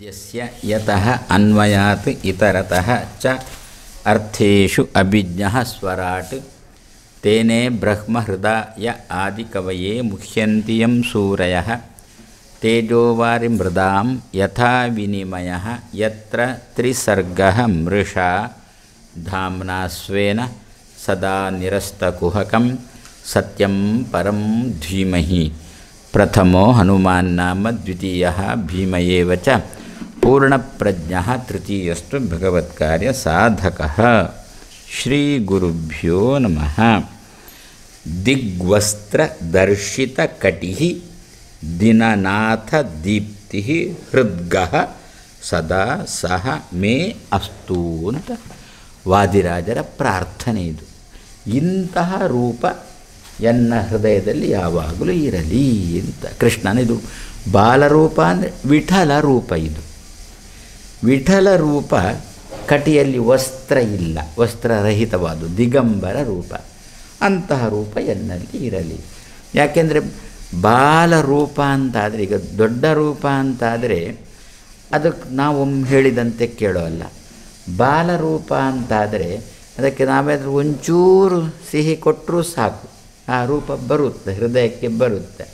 यद्यस्य इतरत अन्वयात् इतरतः च अर्थेषु अभिज्ञः स्वराट् तेने ब्रह्महृदाय आदिकवये मुह्यन्ति यं सूरयः तेजोवारिमृदां यथा विनिमय यसर्ग मृषा धाम्ना स्वेन सदा निरस्तुहक सत्यम परम धीमह प्रथमो हनुमान नाम द्वितीयः भीम च ಪೂರ್ಣಪ್ರಜ್ಞ ತೃತೀಯಸ್ತು ಭಗವತ್ಕಾರ್ಯ ಸಾಧಕ ಶ್ರೀ ಗುರುಭ್ಯೋ ನಮಃ ದಿಗ್ವಸ್ತ್ರದರ್ಶಿತಕಟಿ ದೀಪ್ತಿ ಹೃದ್ಗಃ ಸದಾ ಸಹ ಮೇ ಅಸ್ತು ಅಂತ ವಾದಿರಾಜರ ಪ್ರಾರ್ಥನೆ ಇದು ಇಂತಹ ರೂಪ ಎನ್ನ ಹೃದಯದಲ್ಲಿ ಯಾವಾಗಲೂ ಇರಲಿ ಅಂತ ಕೃಷ್ಣನಿದು ಬಾಲರೂಪ ಅಂದರೆ ವಿಠಲ ರೂಪ ಇದು ವಿಠಲ ರೂಪ ಕಟಿಯಲ್ಲಿ ವಸ್ತ್ರ ಇಲ್ಲ ವಸ್ತ್ರರಹಿತವಾದು ದಿಗಂಬರ ರೂಪ ಅಂತಹ ರೂಪ ಎನ್ನಲ್ಲಿ ಇರಲಿ ಯಾಕೆಂದರೆ ಬಾಲ ರೂಪ ಅಂತಾದರೆ ಈಗ ದೊಡ್ಡ ರೂಪ ಅಂತಾದರೆ ಅದಕ್ಕೆ ನಾವು ಹೇಳಿದಂತೆ ಕೇಳೋಲ್ಲ ಬಾಲರೂಪ ಅಂತಾದರೆ ಅದಕ್ಕೆ ನಾವೇನಾದರೂ ಒಂಚೂರು ಸಿಹಿ ಕೊಟ್ಟರೂ ಸಾಕು ಆ ರೂಪ ಬರುತ್ತೆ ಹೃದಯಕ್ಕೆ ಬರುತ್ತೆ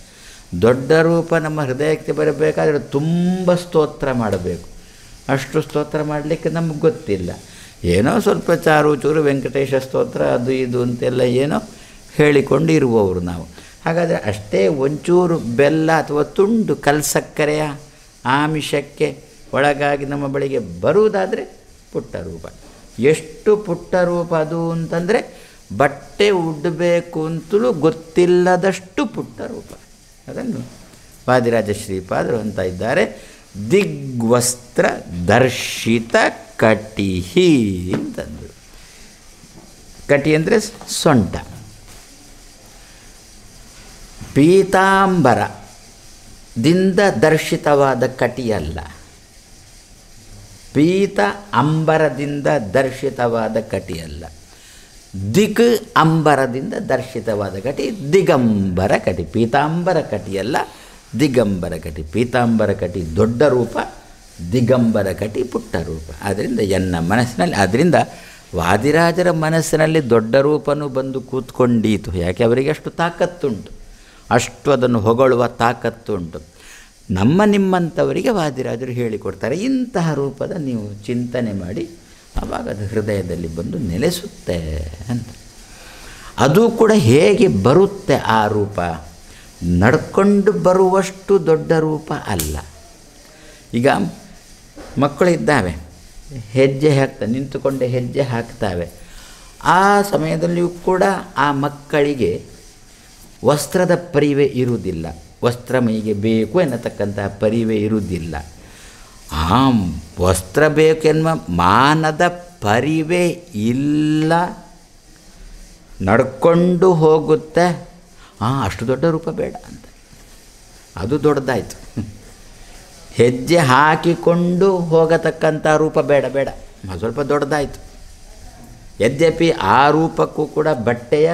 ದೊಡ್ಡ ರೂಪ ನಮ್ಮ ಹೃದಯಕ್ಕೆ ಬರಬೇಕಾದರೆ ತುಂಬ ಸ್ತೋತ್ರ ಮಾಡಬೇಕು ಅಷ್ಟು ಸ್ತೋತ್ರ ಮಾಡಲಿಕ್ಕೆ ನಮಗೆ ಗೊತ್ತಿಲ್ಲ ಏನೋ ಸ್ವಲ್ಪ ಚಾರು ಚೂರು ವೆಂಕಟೇಶ ಸ್ತೋತ್ರ ಅದು ಇದು ಅಂತೆಲ್ಲ ಏನೋ ಹೇಳಿಕೊಂಡು ಇರುವವರು ನಾವು ಹಾಗಾದರೆ ಅಷ್ಟೇ ಒಂಚೂರು ಬೆಲ್ಲ ಅಥವಾ ತುಂಡು ಕಲ್ಸಕ್ಕರೆಯ ಆಮಿಷಕ್ಕೆ ಒಳಗಾಗಿ ನಮ್ಮ ಬಳಿಗೆ ಬರುವುದಾದರೆ ಪುಟ್ಟರೂಪ ಎಷ್ಟು ಪುಟ್ಟರೂಪ ಅದು ಅಂತಂದರೆ ಬಟ್ಟೆ ಉಡ್ಬೇಕು ಅಂತಲೂ ಗೊತ್ತಿಲ್ಲದಷ್ಟು ಪುಟ್ಟರೂಪ ಅದನ್ನು ವಾದಿರಾಜ ಶ್ರೀಪಾದರು ಅಂತ ಇದ್ದಾರೆ ದಿಗ್ವಸ್ತ್ರ ದರ್ಶಿತ ಕಟಿಹಿ ಅಂತಂದರು ಕಟಿ ಅಂದರೆ ಸೊಂಟ ಪೀತಾಂಬರದಿಂದ ದರ್ಶಿತವಾದ ಕಟಿಯಲ್ಲ ಪೀತ ಅಂಬರದಿಂದ ದರ್ಶಿತವಾದ ಕಟಿಯಲ್ಲ ದಿಗ್ ಅಂಬರದಿಂದ ದರ್ಶಿತವಾದ ಕಟಿ ದಿಗಂಬರ ಕಟಿ ಪೀತಾಂಬರ ಕಟಿಯಲ್ಲ ದಿಗಂಬರ ಕಟಿ ಪೀತಾಂಬರ ಕಟಿ ದೊಡ್ಡ ರೂಪ ದಿಗಂಬರ ಕಟಿ ಪುಟ್ಟ ರೂಪ ಆದ್ದರಿಂದ ಎನ್ನ ಮನಸ್ಸಿನಲ್ಲಿ ಆದ್ದರಿಂದ ವಾದಿರಾಜರ ಮನಸ್ಸಿನಲ್ಲಿ ದೊಡ್ಡ ರೂಪನೂ ಬಂದು ಕೂತ್ಕೊಂಡೀತು ಯಾಕೆ ಅವರಿಗೆ ಅಷ್ಟು ತಾಕತ್ತುಂಟು ಅಷ್ಟು ಅದನ್ನು ಹೊಗಳುವ ತಾಕತ್ತುಂಟು ನಮ್ಮ ನಿಮ್ಮಂಥವರಿಗೆ ವಾದಿರಾಜರು ಹೇಳಿಕೊಡ್ತಾರೆ ಇಂತಹ ರೂಪದ ನೀವು ಚಿಂತನೆ ಮಾಡಿ ಆವಾಗ ಅದು ಹೃದಯದಲ್ಲಿ ಬಂದು ನೆಲೆಸುತ್ತೆ ಅಂತ ಅದು ಕೂಡ ಹೇಗೆ ಬರುತ್ತೆ ಆ ರೂಪ ನಡ್ಕೊಂಡು ಬರುವಷ್ಟು ದೊಡ್ಡ ರೂಪ ಅಲ್ಲ ಈಗ ಮಕ್ಕಳಿದ್ದಾವೆ ಹೆಜ್ಜೆ ಹಾಕ್ತಾ ನಿಂತುಕೊಂಡೆ ಹೆಜ್ಜೆ ಹಾಕ್ತಾವೆ ಆ ಸಮಯದಲ್ಲಿಯೂ ಕೂಡ ಆ ಮಕ್ಕಳಿಗೆ ವಸ್ತ್ರದ ಪರಿವೆ ಇರುವುದಿಲ್ಲ ವಸ್ತ್ರ ಮೈಗೆ ಬೇಕು ಎನ್ನತಕ್ಕಂತಹ ಪರಿವೆ ಇರುವುದಿಲ್ಲ ಆ ವಸ್ತ್ರ ಬೇಕೆನ್ನುವ ಮಾನದ ಪರಿವೆ ಇಲ್ಲ ನಡ್ಕೊಂಡು ಹೋಗುತ್ತೆ ಹಾಂ ಅಷ್ಟು ದೊಡ್ಡ ರೂಪ ಬೇಡ ಅಂತ ಅದು ದೊಡ್ಡದಾಯಿತು ಹೆಜ್ಜೆ ಹಾಕಿಕೊಂಡು ಹೋಗತಕ್ಕಂಥ ರೂಪ ಬೇಡ ಬೇಡ ಸ್ವಲ್ಪ ದೊಡ್ಡದಾಯಿತು ಯದ್ಯಪಿ ಆ ರೂಪಕ್ಕೂ ಕೂಡ ಬಟ್ಟೆಯ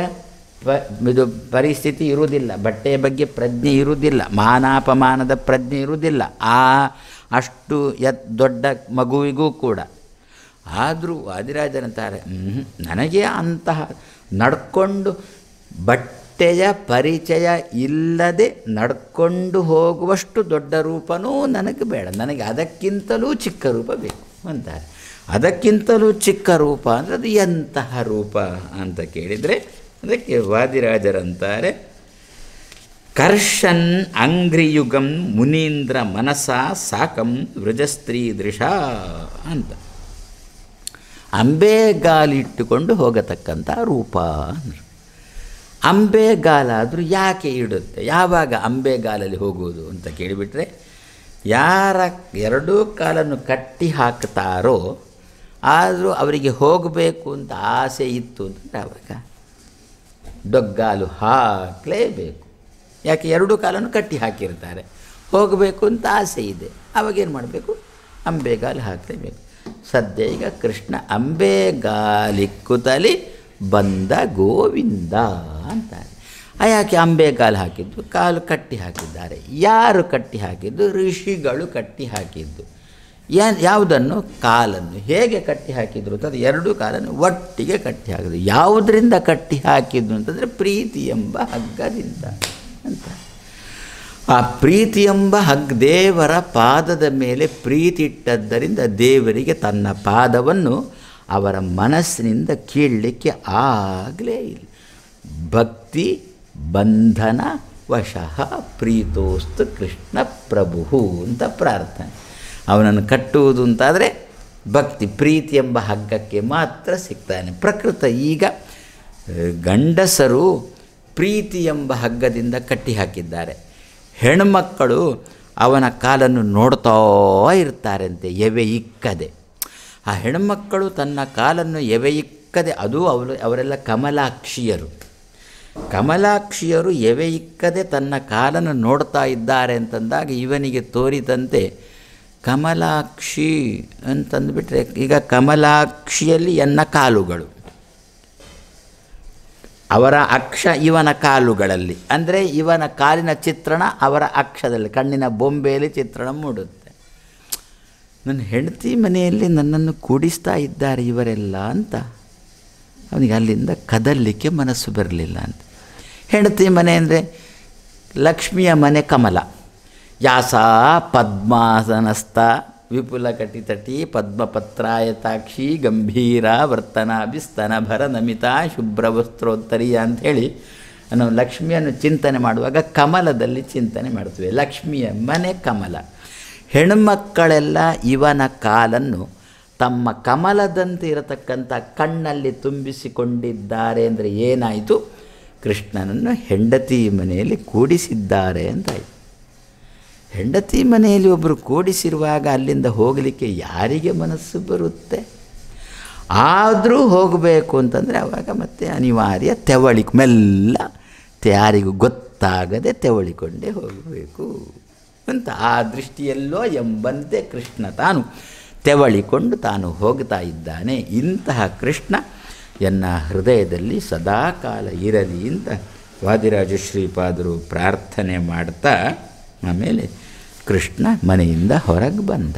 ಪ ಇದು ಪರಿಸ್ಥಿತಿ ಇರುವುದಿಲ್ಲ ಬಟ್ಟೆಯ ಬಗ್ಗೆ ಪ್ರಜ್ಞೆ ಇರುವುದಿಲ್ಲ ಮಾನಾಪಮಾನದ ಪ್ರಜ್ಞೆ ಇರುವುದಿಲ್ಲ ಆ ಅಷ್ಟು ಯತ್ ದೊಡ್ಡ ಮಗುವಿಗೂ ಕೂಡ ಆದರೂ ವಾದಿರಾಜನಂತಾರೆ ನನಗೆ ಅಂತಹ ನಡ್ಕೊಂಡು ಬಟ್ ಅತ್ತೆಯ ಪರಿಚಯ ಇಲ್ಲದೆ ನಡ್ಕೊಂಡು ಹೋಗುವಷ್ಟು ದೊಡ್ಡ ರೂಪನೂ ನನಗೆ ಬೇಡ ನನಗೆ ಅದಕ್ಕಿಂತಲೂ ಚಿಕ್ಕ ರೂಪ ಬೇಕು ಅಂತಾರೆ ಅದಕ್ಕಿಂತಲೂ ಚಿಕ್ಕ ರೂಪ ಅಂದರೆ ಅದು ಎಂತಹ ರೂಪ ಅಂತ ಕೇಳಿದರೆ ಅದಕ್ಕೆ ವಾದಿರಾಜರಂತಾರೆ ಕರ್ಷನ್ ಅಂಗ್ರಿಯುಗಂ ಮುನೀಂದ್ರ ಮನಸ ಸಾಕಂ ವೃಜಸ್ತ್ರೀ ದೃಶ ಅಂತ ಅಂಬೆಗಾಲಿಟ್ಟುಕೊಂಡು ಹೋಗತಕ್ಕಂಥ ರೂಪ ಅಂಬೆಗಾಲ ಆದರೂ ಯಾಕೆ ಇಡುತ್ತೆ ಯಾವಾಗ ಅಂಬೆಗಾಲಲ್ಲಿ ಹೋಗುವುದು ಅಂತ ಕೇಳಿಬಿಟ್ರೆ ಯಾರ ಎರಡೂ ಕಾಲನ್ನು ಕಟ್ಟಿ ಹಾಕ್ತಾರೋ ಆದರೂ ಅವರಿಗೆ ಹೋಗಬೇಕು ಅಂತ ಆಸೆ ಇತ್ತು ಅಂತಂದರೆ ಆವಾಗ ಡೊಗ್ಗಾಲು ಹಾಕಲೇಬೇಕು ಯಾಕೆ ಎರಡೂ ಕಾಲನ್ನು ಕಟ್ಟಿ ಹಾಕಿರ್ತಾರೆ ಹೋಗಬೇಕು ಅಂತ ಆಸೆ ಇದೆ ಆವಾಗೇನು ಮಾಡಬೇಕು ಅಂಬೆಗಾಲು ಹಾಕಲೇಬೇಕು ಸದ್ಯ ಈಗ ಕೃಷ್ಣ ಅಂಬೆಗಾಲಿಕ್ಕುತ್ತಲಿ ಬಂದ ಗೋವಿಂದ ಅಂತಾರೆ ಯಾಕೆ ಅಂಬೆ ಕಾಲು ಹಾಕಿದ್ದು ಕಾಲು ಕಟ್ಟಿ ಹಾಕಿದ್ದಾರೆ ಯಾರು ಕಟ್ಟಿ ಹಾಕಿದ್ದು ಋಷಿಗಳು ಕಟ್ಟಿ ಹಾಕಿದ್ದು ಯಾವುದನ್ನು ಕಾಲನ್ನು ಹೇಗೆ ಕಟ್ಟಿ ಹಾಕಿದ್ರು ಅಂತಂದರೆ ಎರಡೂ ಕಾಲನ್ನು ಒಟ್ಟಿಗೆ ಕಟ್ಟಿ ಹಾಕಿದ್ರು ಯಾವುದರಿಂದ ಕಟ್ಟಿ ಹಾಕಿದ್ದು ಅಂತಂದರೆ ಪ್ರೀತಿ ಎಂಬ ಹಗ್ಗದಿಂದ ಅಂತ ಆ ಪ್ರೀತಿ ಎಂಬ ಹಗ್ ದೇವರ ಪಾದದ ಮೇಲೆ ಪ್ರೀತಿ ಇಟ್ಟದ್ದರಿಂದ ದೇವರಿಗೆ ತನ್ನ ಪಾದವನ್ನು ಅವರ ಮನಸ್ಸಿನಿಂದ ಕೇಳಲಿಕ್ಕೆ ಆಗಲೇ ಇಲ್ಲ ಭಕ್ತಿ ಬಂಧನ ವಶಃ ಪ್ರೀತೋಸ್ತು ಕೃಷ್ಣ ಪ್ರಭು ಅಂತ ಪ್ರಾರ್ಥನೆ ಅವನನ್ನು ಕಟ್ಟುವುದು ಅಂತಾದರೆ ಭಕ್ತಿ ಪ್ರೀತಿ ಎಂಬ ಹಗ್ಗಕ್ಕೆ ಮಾತ್ರ ಸಿಗ್ತಾನೆ ಪ್ರಕೃತ ಈಗ ಗಂಡಸರು ಪ್ರೀತಿ ಎಂಬ ಹಗ್ಗದಿಂದ ಕಟ್ಟಿ ಹಾಕಿದ್ದಾರೆ ಹೆಣ್ಮಕ್ಕಳು ಅವನ ಕಾಲನ್ನು ನೋಡ್ತಾ ಇರ್ತಾರಂತೆ ಎವೆ ಇಕ್ಕದೆ ಆ ಹೆಣ್ಮಕ್ಕಳು ತನ್ನ ಕಾಲನ್ನು ಎವೆಯಿಕ್ಕದೆ ಅದು ಅವರು ಅವರೆಲ್ಲ ಕಮಲಾಕ್ಷಿಯರು ಕಮಲಾಕ್ಷಿಯರು ಎವೆಯಿಕ್ಕದೆ ತನ್ನ ಕಾಲನ್ನು ನೋಡ್ತಾ ಇದ್ದಾರೆ ಅಂತಂದಾಗ ಇವನಿಗೆ ತೋರಿದಂತೆ ಕಮಲಾಕ್ಷಿ ಅಂತಂದುಬಿಟ್ರೆ ಈಗ ಕಮಲಾಕ್ಷಿಯಲ್ಲಿ ಎನ್ನ ಕಾಲುಗಳು ಅವರ ಅಕ್ಷ ಇವನ ಕಾಲುಗಳಲ್ಲಿ ಅಂದರೆ ಇವನ ಕಾಲಿನ ಚಿತ್ರಣ ಅವರ ಅಕ್ಷದಲ್ಲಿ ಕಣ್ಣಿನ ಬೊಂಬೆಯಲ್ಲಿ ಚಿತ್ರಣ ಮೂಡುದು ನನ್ನ ಹೆಂಡತಿ ಮನೆಯಲ್ಲಿ ನನ್ನನ್ನು ಕೂಡಿಸ್ತಾ ಇದ್ದಾರೆ ಇವರೆಲ್ಲ ಅಂತ ಅವನಿಗೆ ಅಲ್ಲಿಂದ ಕದಲಿಕ್ಕೆ ಮನಸ್ಸು ಬರಲಿಲ್ಲ ಅಂತ ಹೆಂಡತಿ ಮನೆ ಅಂದರೆ ಲಕ್ಷ್ಮಿಯ ಮನೆ ಕಮಲ ಯಾಸ ಪದ್ಮಾಸನಸ್ಥ ವಿಪುಲ ಕಟಿತಟಿ ಪದ್ಮಪತ್ರಾಯತಾಕ್ಷಿ ಗಂಭೀರ ವರ್ತನಾಭಿಸ್ತನಭರ ನಮಿತಾ ಶುಭ್ರವಸ್ತ್ರೋತ್ತರಿಯ ಅಂಥೇಳಿ ನಾವು ಲಕ್ಷ್ಮಿಯನ್ನು ಚಿಂತನೆ ಮಾಡುವಾಗ ಕಮಲದಲ್ಲಿ ಚಿಂತನೆ ಮಾಡ್ತೀವಿ ಲಕ್ಷ್ಮಿಯ ಮನೆ ಕಮಲ ಹೆಣ್ಮಕ್ಕಳೆಲ್ಲ ಇವನ ಕಾಲನ್ನು ತಮ್ಮ ಕಮಲದಂತೆ ಇರತಕ್ಕಂಥ ಕಣ್ಣಲ್ಲಿ ತುಂಬಿಸಿಕೊಂಡಿದ್ದಾರೆ ಅಂದರೆ ಏನಾಯಿತು ಕೃಷ್ಣನನ್ನು ಹೆಂಡತಿ ಮನೆಯಲ್ಲಿ ಕೂಡಿಸಿದ್ದಾರೆ ಅಂತಾಯಿತು ಹೆಂಡತಿ ಮನೆಯಲ್ಲಿ ಒಬ್ಬರು ಕೂಡಿಸಿರುವಾಗ ಅಲ್ಲಿಂದ ಹೋಗಲಿಕ್ಕೆ ಯಾರಿಗೆ ಮನಸ್ಸು ಬರುತ್ತೆ ಆದರೂ ಹೋಗಬೇಕು ಅಂತಂದರೆ ಆವಾಗ ಮತ್ತೆ ಅನಿವಾರ್ಯ ತೆವಳಿ ಮೆಲ್ಲ ಯಾರಿಗೂ ಗೊತ್ತಾಗದೆ ತೆವಳಿಕೊಂಡೇ ಹೋಗಬೇಕು ಅಂತ ಆ ದೃಷ್ಟಿಯಲ್ಲೋ ಎಂಬಂತೆ ಕೃಷ್ಣ ತಾನು ತೆವಳಿಕೊಂಡು ತಾನು ಹೋಗ್ತಾ ಇದ್ದಾನೆ ಇಂತಹ ಕೃಷ್ಣ ಎನ್ನ ಹೃದಯದಲ್ಲಿ ಸದಾಕಾಲ ಇರಲಿ ಅಂತ ವಾದಿರಾಜ ಶ್ರೀಪಾದರು ಪ್ರಾರ್ಥನೆ ಮಾಡ್ತಾ ಆಮೇಲೆ ಕೃಷ್ಣ ಮನೆಯಿಂದ ಹೊರಗೆ ಬಂದ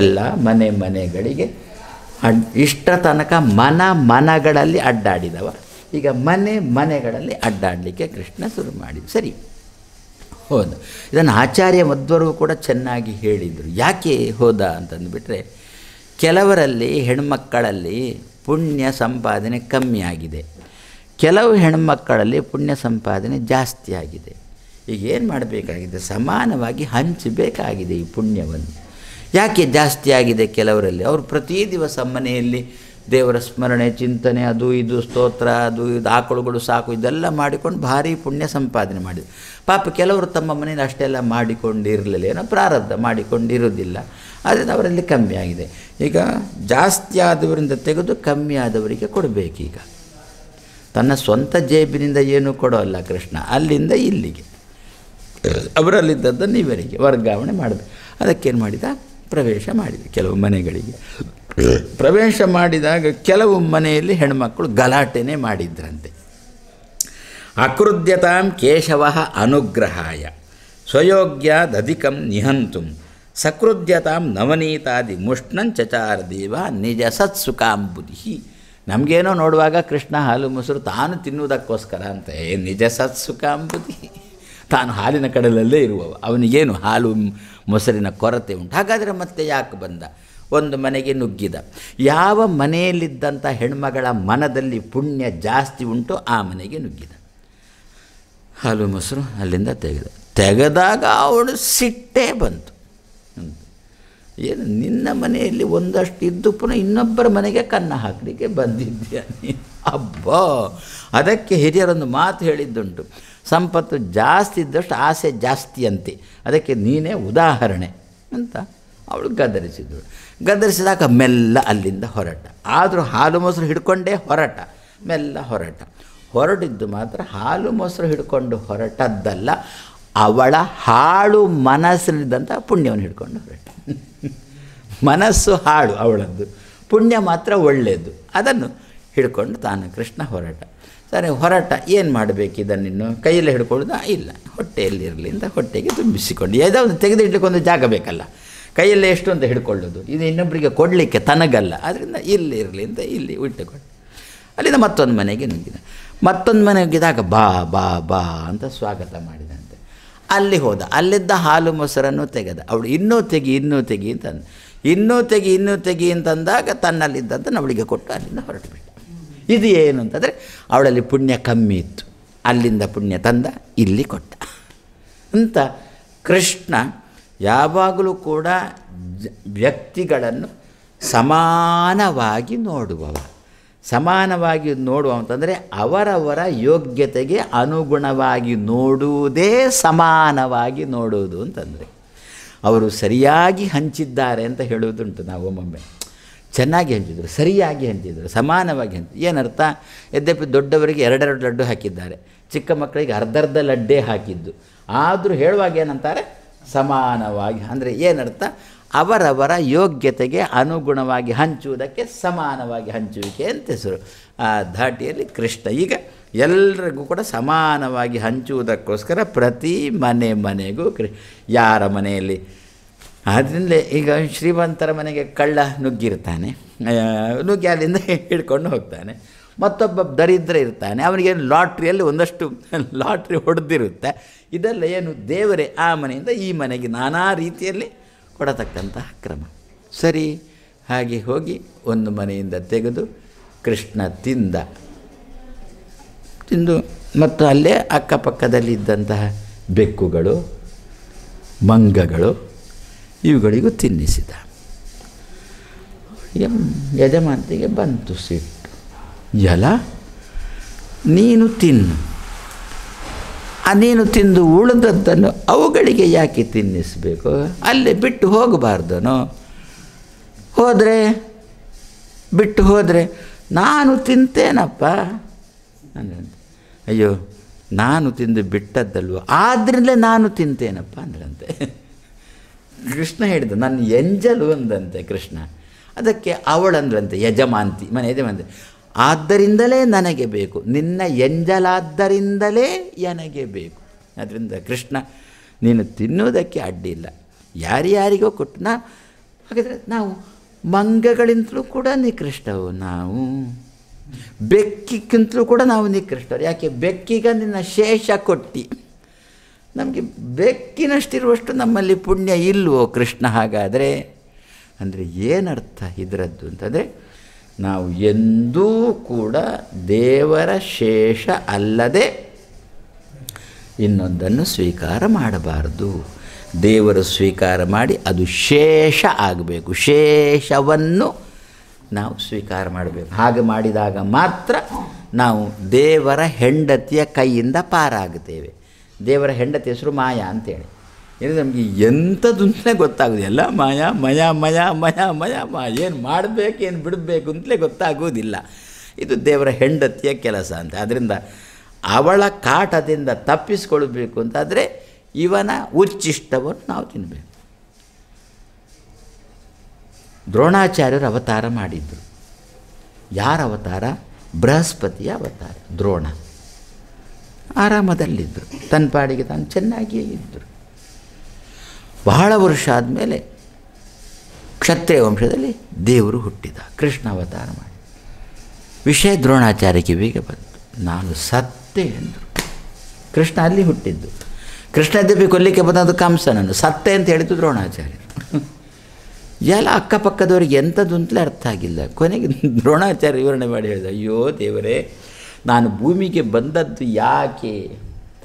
ಎಲ್ಲ ಮನೆ ಮನೆಗಳಿಗೆ ಅಡ್ ಇಷ್ಟ ತನಕ ಮನ ಮನಗಳಲ್ಲಿ ಅಡ್ಡಾಡಿದವ ಈಗ ಮನೆ ಮನೆಗಳಲ್ಲಿ ಅಡ್ಡಾಡಲಿಕ್ಕೆ ಕೃಷ್ಣ ಶುರು ಮಾಡಿದ ಸರಿ ಹೋದ ಇದನ್ನು ಆಚಾರ್ಯ ಮಧ್ವರು ಕೂಡ ಚೆನ್ನಾಗಿ ಹೇಳಿದರು ಯಾಕೆ ಹೋದ ಅಂತಂದುಬಿಟ್ರೆ ಕೆಲವರಲ್ಲಿ ಹೆಣ್ಮಕ್ಕಳಲ್ಲಿ ಪುಣ್ಯ ಸಂಪಾದನೆ ಕಮ್ಮಿ ಆಗಿದೆ ಕೆಲವು ಹೆಣ್ಮಕ್ಕಳಲ್ಲಿ ಪುಣ್ಯ ಸಂಪಾದನೆ ಜಾಸ್ತಿ ಆಗಿದೆ ಈಗ ಏನು ಮಾಡಬೇಕಾಗಿದೆ ಸಮಾನವಾಗಿ ಹಂಚಬೇಕಾಗಿದೆ ಈ ಪುಣ್ಯವನ್ನು ಯಾಕೆ ಜಾಸ್ತಿ ಆಗಿದೆ ಕೆಲವರಲ್ಲಿ ಅವರು ಪ್ರತಿ ದಿವಸ ಮನೆಯಲ್ಲಿ ದೇವರ ಸ್ಮರಣೆ ಚಿಂತನೆ ಅದು ಇದು ಸ್ತೋತ್ರ ಅದು ಇದು ಆಕಳುಗಳು ಸಾಕು ಇದೆಲ್ಲ ಮಾಡಿಕೊಂಡು ಭಾರಿ ಪುಣ್ಯ ಸಂಪಾದನೆ ಮಾಡಿದ್ರು ಪಾಪ ಕೆಲವರು ತಮ್ಮ ಮನೆಯಲ್ಲಿ ಅಷ್ಟೆಲ್ಲ ಮಾಡಿಕೊಂಡಿರಲಿಲ್ಲ ಏನೋ ಪ್ರಾರಬ್ಧ ಮಾಡಿಕೊಂಡಿರುವುದಿಲ್ಲ ಆದರೆ ಅವರಲ್ಲಿ ಕಮ್ಮಿ ಆಗಿದೆ ಈಗ ಜಾಸ್ತಿ ಆದವರಿಂದ ತೆಗೆದು ಕಮ್ಮಿ ಆದವರಿಗೆ ಕೊಡಬೇಕೀಗ ತನ್ನ ಸ್ವಂತ ಜೇಬಿನಿಂದ ಏನೂ ಕೊಡೋಲ್ಲ ಕೃಷ್ಣ ಅಲ್ಲಿಂದ ಇಲ್ಲಿಗೆ ಅವರಲ್ಲಿದ್ದದ್ದನ್ನು ಇವರಿಗೆ ವರ್ಗಾವಣೆ ಮಾಡಬೇಕು ಅದಕ್ಕೇನು ಮಾಡಿದ ಪ್ರವೇಶ ಮಾಡಿದೆ ಕೆಲವು ಮನೆಗಳಿಗೆ ಪ್ರವೇಶ ಮಾಡಿದಾಗ ಕೆಲವು ಮನೆಯಲ್ಲಿ ಹೆಣ್ಮಕ್ಕಳು ಗಲಾಟೆನೇ ಮಾಡಿದ್ರಂತೆ ಅಕೃದ್ಯತಾಂ ಕೇಶವ ಅನುಗ್ರಹಾಯ ಸ್ವಯೋಗ್ಯ ದಧಿಕಂ ನಿಹಂತು ಸಕೃದ್ಯತಾಂ ನವನೀತಾದಿ ಮುಷ್ಣಂಚಚಾರ ದೇವ ನಿಜ ಸತ್ಸುಖಾಂಬುಧಿ ನಮಗೇನೋ ನೋಡುವಾಗ ಕೃಷ್ಣ ಹಾಲು ಮೊಸರು ತಾನು ತಿನ್ನುವುದಕ್ಕೋಸ್ಕರ ಅಂತ ಏ ನಿಜ ಸತ್ಸುಖಾಂಬುಧಿ ತಾನು ಹಾಲಿನ ಕಡಲಲ್ಲೇ ಇರುವವ ಅವನಿಗೇನು ಹಾಲು ಮೊಸರಿನ ಕೊರತೆ ಉಂಟು ಹಾಗಾದರೆ ಮತ್ತೆ ಯಾಕೆ ಬಂದ ಒಂದು ಮನೆಗೆ ನುಗ್ಗಿದ ಯಾವ ಮನೆಯಲ್ಲಿದ್ದಂಥ ಹೆಣ್ಮಗಳ ಮನದಲ್ಲಿ ಪುಣ್ಯ ಜಾಸ್ತಿ ಉಂಟು ಆ ಮನೆಗೆ ನುಗ್ಗಿದ ಹಾಲು ಮೊಸರು ಅಲ್ಲಿಂದ ತೆಗೆದ ತೆಗೆದಾಗ ಅವಳು ಸಿಟ್ಟೇ ಬಂತು ಏನು ನಿನ್ನ ಮನೆಯಲ್ಲಿ ಒಂದಷ್ಟು ಇದ್ದು ಪುನಃ ಇನ್ನೊಬ್ಬರ ಮನೆಗೆ ಕನ್ನ ಹಾಕಲಿಕ್ಕೆ ಬಂದಿದ್ದೀಯ ಅಬ್ಬೋ ಅದಕ್ಕೆ ಹಿರಿಯರೊಂದು ಮಾತು ಹೇಳಿದ್ದುಂಟು ಸಂಪತ್ತು ಜಾಸ್ತಿ ಇದ್ದಷ್ಟು ಆಸೆ ಜಾಸ್ತಿ ಅಂತೆ ಅದಕ್ಕೆ ನೀನೇ ಉದಾಹರಣೆ ಅಂತ ಅವಳು ಗದರಿಸಿದಳು ಗದರಿಸಿದಾಗ ಮೆಲ್ಲ ಅಲ್ಲಿಂದ ಹೊರಟ ಆದರೂ ಹಾಲು ಮೊಸರು ಹಿಡ್ಕೊಂಡೇ ಹೊರಟ ಮೆಲ್ಲ ಹೊರಟ ಹೊರಟಿದ್ದು ಮಾತ್ರ ಹಾಲು ಮೊಸರು ಹಿಡ್ಕೊಂಡು ಹೊರಟದ್ದಲ್ಲ ಅವಳ ಹಾಳು ಮನಸ್ಸಿನಿದ್ದಂಥ ಪುಣ್ಯವನ್ನು ಹಿಡ್ಕೊಂಡು ಹೊರಟ ಮನಸ್ಸು ಹಾಳು ಅವಳದ್ದು ಪುಣ್ಯ ಮಾತ್ರ ಒಳ್ಳೆಯದು ಅದನ್ನು ಹಿಡ್ಕೊಂಡು ತಾನು ಕೃಷ್ಣ ಹೊರಟ ಸರಿ ಹೊರಟ ಏನು ಮಾಡಬೇಕು ಇನ್ನು ಕೈಯಲ್ಲೇ ಹಿಡ್ಕೊಳ್ಳೋದು ಇಲ್ಲ ಅಂತ ಹೊಟ್ಟೆಗೆ ತುಂಬಿಸಿಕೊಂಡು ಯಾವುದೋ ಒಂದು ತೆಗೆದಿಡ್ಲಿಕ್ಕೆ ಒಂದು ಜಾಗ ಬೇಕಲ್ಲ ಕೈಯಲ್ಲಿ ಎಷ್ಟು ಅಂತ ಹಿಡ್ಕೊಳ್ಳೋದು ಇದು ಇನ್ನೊಬ್ಬರಿಗೆ ಕೊಡಲಿಕ್ಕೆ ತನಗಲ್ಲ ಆದ್ದರಿಂದ ಇಲ್ಲಿ ಇರಲಿ ಅಂತ ಇಲ್ಲಿ ಇಟ್ಟುಕೊಂಡು ಅಲ್ಲಿಂದ ಮತ್ತೊಂದು ಮನೆಗೆ ನುಗ್ಗಿದ ಮತ್ತೊಂದು ಮನೆಗಿದಾಗ ಬಾ ಬಾ ಬಾ ಅಂತ ಸ್ವಾಗತ ಮಾಡಿದಂತೆ ಅಲ್ಲಿ ಹೋದ ಅಲ್ಲಿದ್ದ ಹಾಲು ಮೊಸರನ್ನು ತೆಗೆದ ಅವಳು ಇನ್ನೂ ತೆಗಿ ಇನ್ನೂ ತೆಗಿ ಅಂತ ಇನ್ನೂ ತೆಗಿ ಇನ್ನೂ ತೆಗಿ ಅಂತಂದಾಗ ತನ್ನಲ್ಲಿದ್ದಂತ ಅವಳಿಗೆ ಕೊಟ್ಟು ಅಲ್ಲಿಂದ ಹೊರಟುಬಿಟ್ಟ ಇದು ಏನು ಅಂತಂದರೆ ಅವಳಲ್ಲಿ ಪುಣ್ಯ ಕಮ್ಮಿ ಇತ್ತು ಅಲ್ಲಿಂದ ಪುಣ್ಯ ತಂದ ಇಲ್ಲಿ ಕೊಟ್ಟ ಅಂತ ಕೃಷ್ಣ ಯಾವಾಗಲೂ ಕೂಡ ವ್ಯಕ್ತಿಗಳನ್ನು ಸಮಾನವಾಗಿ ನೋಡುವವ ಸಮಾನವಾಗಿ ನೋಡುವ ಅಂತಂದರೆ ಅವರವರ ಯೋಗ್ಯತೆಗೆ ಅನುಗುಣವಾಗಿ ನೋಡುವುದೇ ಸಮಾನವಾಗಿ ನೋಡುವುದು ಅಂತಂದರೆ ಅವರು ಸರಿಯಾಗಿ ಹಂಚಿದ್ದಾರೆ ಅಂತ ಹೇಳುವುದುಂಟು ನಾವು ಒಮ್ಮೊಮ್ಮೆ ಚೆನ್ನಾಗಿ ಹಂಚಿದರು ಸರಿಯಾಗಿ ಹಂಚಿದರು ಸಮಾನವಾಗಿ ಹಂಚಿ ಏನರ್ಥ ಯದ್ಯಪಿ ದೊಡ್ಡವರಿಗೆ ಎರಡೆರಡು ಲಡ್ಡು ಹಾಕಿದ್ದಾರೆ ಚಿಕ್ಕ ಮಕ್ಕಳಿಗೆ ಅರ್ಧರ್ಧ ಲಡ್ಡೆ ಹಾಕಿದ್ದು ಆದರೂ ಹೇಳುವಾಗ ಏನಂತಾರೆ ಸಮಾನವಾಗಿ ಅಂದರೆ ಏನರ್ಥ ಅವರವರ ಯೋಗ್ಯತೆಗೆ ಅನುಗುಣವಾಗಿ ಹಂಚುವುದಕ್ಕೆ ಸಮಾನವಾಗಿ ಹಂಚುವಿಕೆ ಅಂತ ಹೆಸರು ಆ ಧಾಟಿಯಲ್ಲಿ ಕೃಷ್ಣ ಈಗ ಎಲ್ರಿಗೂ ಕೂಡ ಸಮಾನವಾಗಿ ಹಂಚುವುದಕ್ಕೋಸ್ಕರ ಪ್ರತಿ ಮನೆ ಮನೆಗೂ ಕೃ ಯಾರ ಮನೆಯಲ್ಲಿ ಆದ್ದರಿಂದ ಈಗ ಶ್ರೀಮಂತರ ಮನೆಗೆ ಕಳ್ಳ ನುಗ್ಗಿರ್ತಾನೆ ನುಗ್ಗಿ ಅಲ್ಲಿಂದ ಹಿಡ್ಕೊಂಡು ಹೋಗ್ತಾನೆ ಮತ್ತೊಬ್ಬ ದರಿದ್ರ ಇರ್ತಾನೆ ಅವನಿಗೇನು ಲಾಟ್ರಿಯಲ್ಲಿ ಒಂದಷ್ಟು ಲಾಟ್ರಿ ಹೊಡೆದಿರುತ್ತೆ ಇದೆಲ್ಲ ಏನು ದೇವರೇ ಆ ಮನೆಯಿಂದ ಈ ಮನೆಗೆ ನಾನಾ ರೀತಿಯಲ್ಲಿ ಕೊಡತಕ್ಕಂತಹ ಕ್ರಮ ಸರಿ ಹಾಗೆ ಹೋಗಿ ಒಂದು ಮನೆಯಿಂದ ತೆಗೆದು ಕೃಷ್ಣ ತಿಂದ ತಿಂದು ಮತ್ತು ಅಲ್ಲೇ ಅಕ್ಕಪಕ್ಕದಲ್ಲಿದ್ದಂತಹ ಬೆಕ್ಕುಗಳು ಮಂಗಗಳು ಇವುಗಳಿಗೂ ತಿನ್ನಿಸಿದ ಯಜಮಾನತಿಗೆ ಬಂತು ಸಿಟ್ಟು ಜಲ ನೀನು ತಿನ್ನು ನೀನು ತಿಂದು ಉಳಿದದ್ದನ್ನು ಅವುಗಳಿಗೆ ಯಾಕೆ ತಿನ್ನಿಸಬೇಕು ಅಲ್ಲೇ ಬಿಟ್ಟು ಹೋಗಬಾರ್ದನು ಹೋದರೆ ಬಿಟ್ಟು ಹೋದರೆ ನಾನು ತಿಂತೇನಪ್ಪ ಅಂದ್ರಂತೆ ಅಯ್ಯೋ ನಾನು ತಿಂದು ಬಿಟ್ಟದ್ದಲ್ವ ಆದ್ರಿಂದಲೇ ನಾನು ತಿಂತೇನಪ್ಪ ಅಂದ್ರಂತೆ ಕೃಷ್ಣ ಹೇಳಿದ ನನ್ನ ಎಂಜಲು ಅಂದಂತೆ ಕೃಷ್ಣ ಅದಕ್ಕೆ ಅವಳಂದ್ರಂತೆ ಯಜಮಾಂತಿ ಮನೆ ಯಜಮಾಂತಿ ಆದ್ದರಿಂದಲೇ ನನಗೆ ಬೇಕು ನಿನ್ನ ಎಂಜಲಾದ್ದರಿಂದಲೇ ನನಗೆ ಬೇಕು ಅದರಿಂದ ಕೃಷ್ಣ ನೀನು ತಿನ್ನುವುದಕ್ಕೆ ಅಡ್ಡಿಲ್ಲ ಯಾರ್ಯಾರಿಗೋ ಕೊಟ್ಟು ನಾ ಹಾಗಾದರೆ ನಾವು ಮಂಗಗಳಿಂತಲೂ ಕೂಡ ನಿಕೃಷ್ಟವು ನಾವು ಬೆಕ್ಕಿಗಿಂತಲೂ ಕೂಡ ನಾವು ನಿಕೃಷ್ಟರು ಯಾಕೆ ಬೆಕ್ಕಿಗ ನಿನ್ನ ಶೇಷ ಕೊಟ್ಟಿ ನಮಗೆ ಬೆಕ್ಕಿನಷ್ಟಿರುವಷ್ಟು ನಮ್ಮಲ್ಲಿ ಪುಣ್ಯ ಇಲ್ವೋ ಕೃಷ್ಣ ಹಾಗಾದರೆ ಅಂದರೆ ಏನರ್ಥ ಇದರದ್ದು ಅಂತಂದರೆ ನಾವು ಎಂದೂ ಕೂಡ ದೇವರ ಶೇಷ ಅಲ್ಲದೆ ಇನ್ನೊಂದನ್ನು ಸ್ವೀಕಾರ ಮಾಡಬಾರದು ದೇವರು ಸ್ವೀಕಾರ ಮಾಡಿ ಅದು ಶೇಷ ಆಗಬೇಕು ಶೇಷವನ್ನು ನಾವು ಸ್ವೀಕಾರ ಮಾಡಬೇಕು ಹಾಗೆ ಮಾಡಿದಾಗ ಮಾತ್ರ ನಾವು ದೇವರ ಹೆಂಡತಿಯ ಕೈಯಿಂದ ಪಾರಾಗುತ್ತೇವೆ ದೇವರ ಹೆಂಡತಿ ಹೆಸರು ಮಾಯಾ ಅಂತೇಳಿ ಏನು ನಮಗೆ ಎಂಥದ್ದು ಗೊತ್ತಾಗೋದು ಗೊತ್ತಾಗೋದಿಲ್ಲ ಮಾಯಾ ಮಯ ಮಯ ಮಯ ಮಯ ಮ ಏನು ಮಾಡಬೇಕು ಏನು ಬಿಡಬೇಕು ಅಂತಲೇ ಗೊತ್ತಾಗೋದಿಲ್ಲ ಇದು ದೇವರ ಹೆಂಡತಿಯ ಕೆಲಸ ಅಂತ ಆದ್ದರಿಂದ ಅವಳ ಕಾಟದಿಂದ ತಪ್ಪಿಸಿಕೊಳ್ಬೇಕು ಅಂತಾದರೆ ಇವನ ಉಚ್ಚಿಷ್ಟವನ್ನು ನಾವು ತಿನ್ನಬೇಕು ದ್ರೋಣಾಚಾರ್ಯರು ಅವತಾರ ಮಾಡಿದ್ದರು ಯಾರ ಅವತಾರ ಬೃಹಸ್ಪತಿಯ ಅವತಾರ ದ್ರೋಣ ಆರಾಮದಲ್ಲಿದ್ದರು ತನ್ನ ಪಾಡಿಗೆ ತಾನು ಚೆನ್ನಾಗಿಯೇ ಇದ್ದರು ಬಹಳ ವರ್ಷ ಆದಮೇಲೆ ಕ್ಷತ್ರಿಯ ವಂಶದಲ್ಲಿ ದೇವರು ಹುಟ್ಟಿದ ಕೃಷ್ಣ ಅವತಾರ ಮಾಡಿ ವಿಷಯ ದ್ರೋಣಾಚಾರ್ಯ ಕಿವಿಗೆ ಬಂತು ನಾನು ಸತ್ತೆ ಎಂದರು ಕೃಷ್ಣ ಅಲ್ಲಿ ಹುಟ್ಟಿದ್ದು ಕೃಷ್ಣ ದೇವಿ ಕೊಲ್ಲಿಕ್ಕೆ ಬಂದದ್ದು ಕಂಸನನ್ನು ಸತ್ತೆ ಅಂತ ಹೇಳಿದ್ದು ದ್ರೋಣಾಚಾರ್ಯ ಎಲ್ಲ ಎಂಥದ್ದು ಅಂತಲೇ ಅರ್ಥ ಆಗಿಲ್ಲ ಕೊನೆಗೆ ದ್ರೋಣಾಚಾರ್ಯ ವಿವರಣೆ ಮಾಡಿ ಹೇಳಿದ ಅಯ್ಯೋ ದೇವರೇ ನಾನು ಭೂಮಿಗೆ ಬಂದದ್ದು ಯಾಕೆ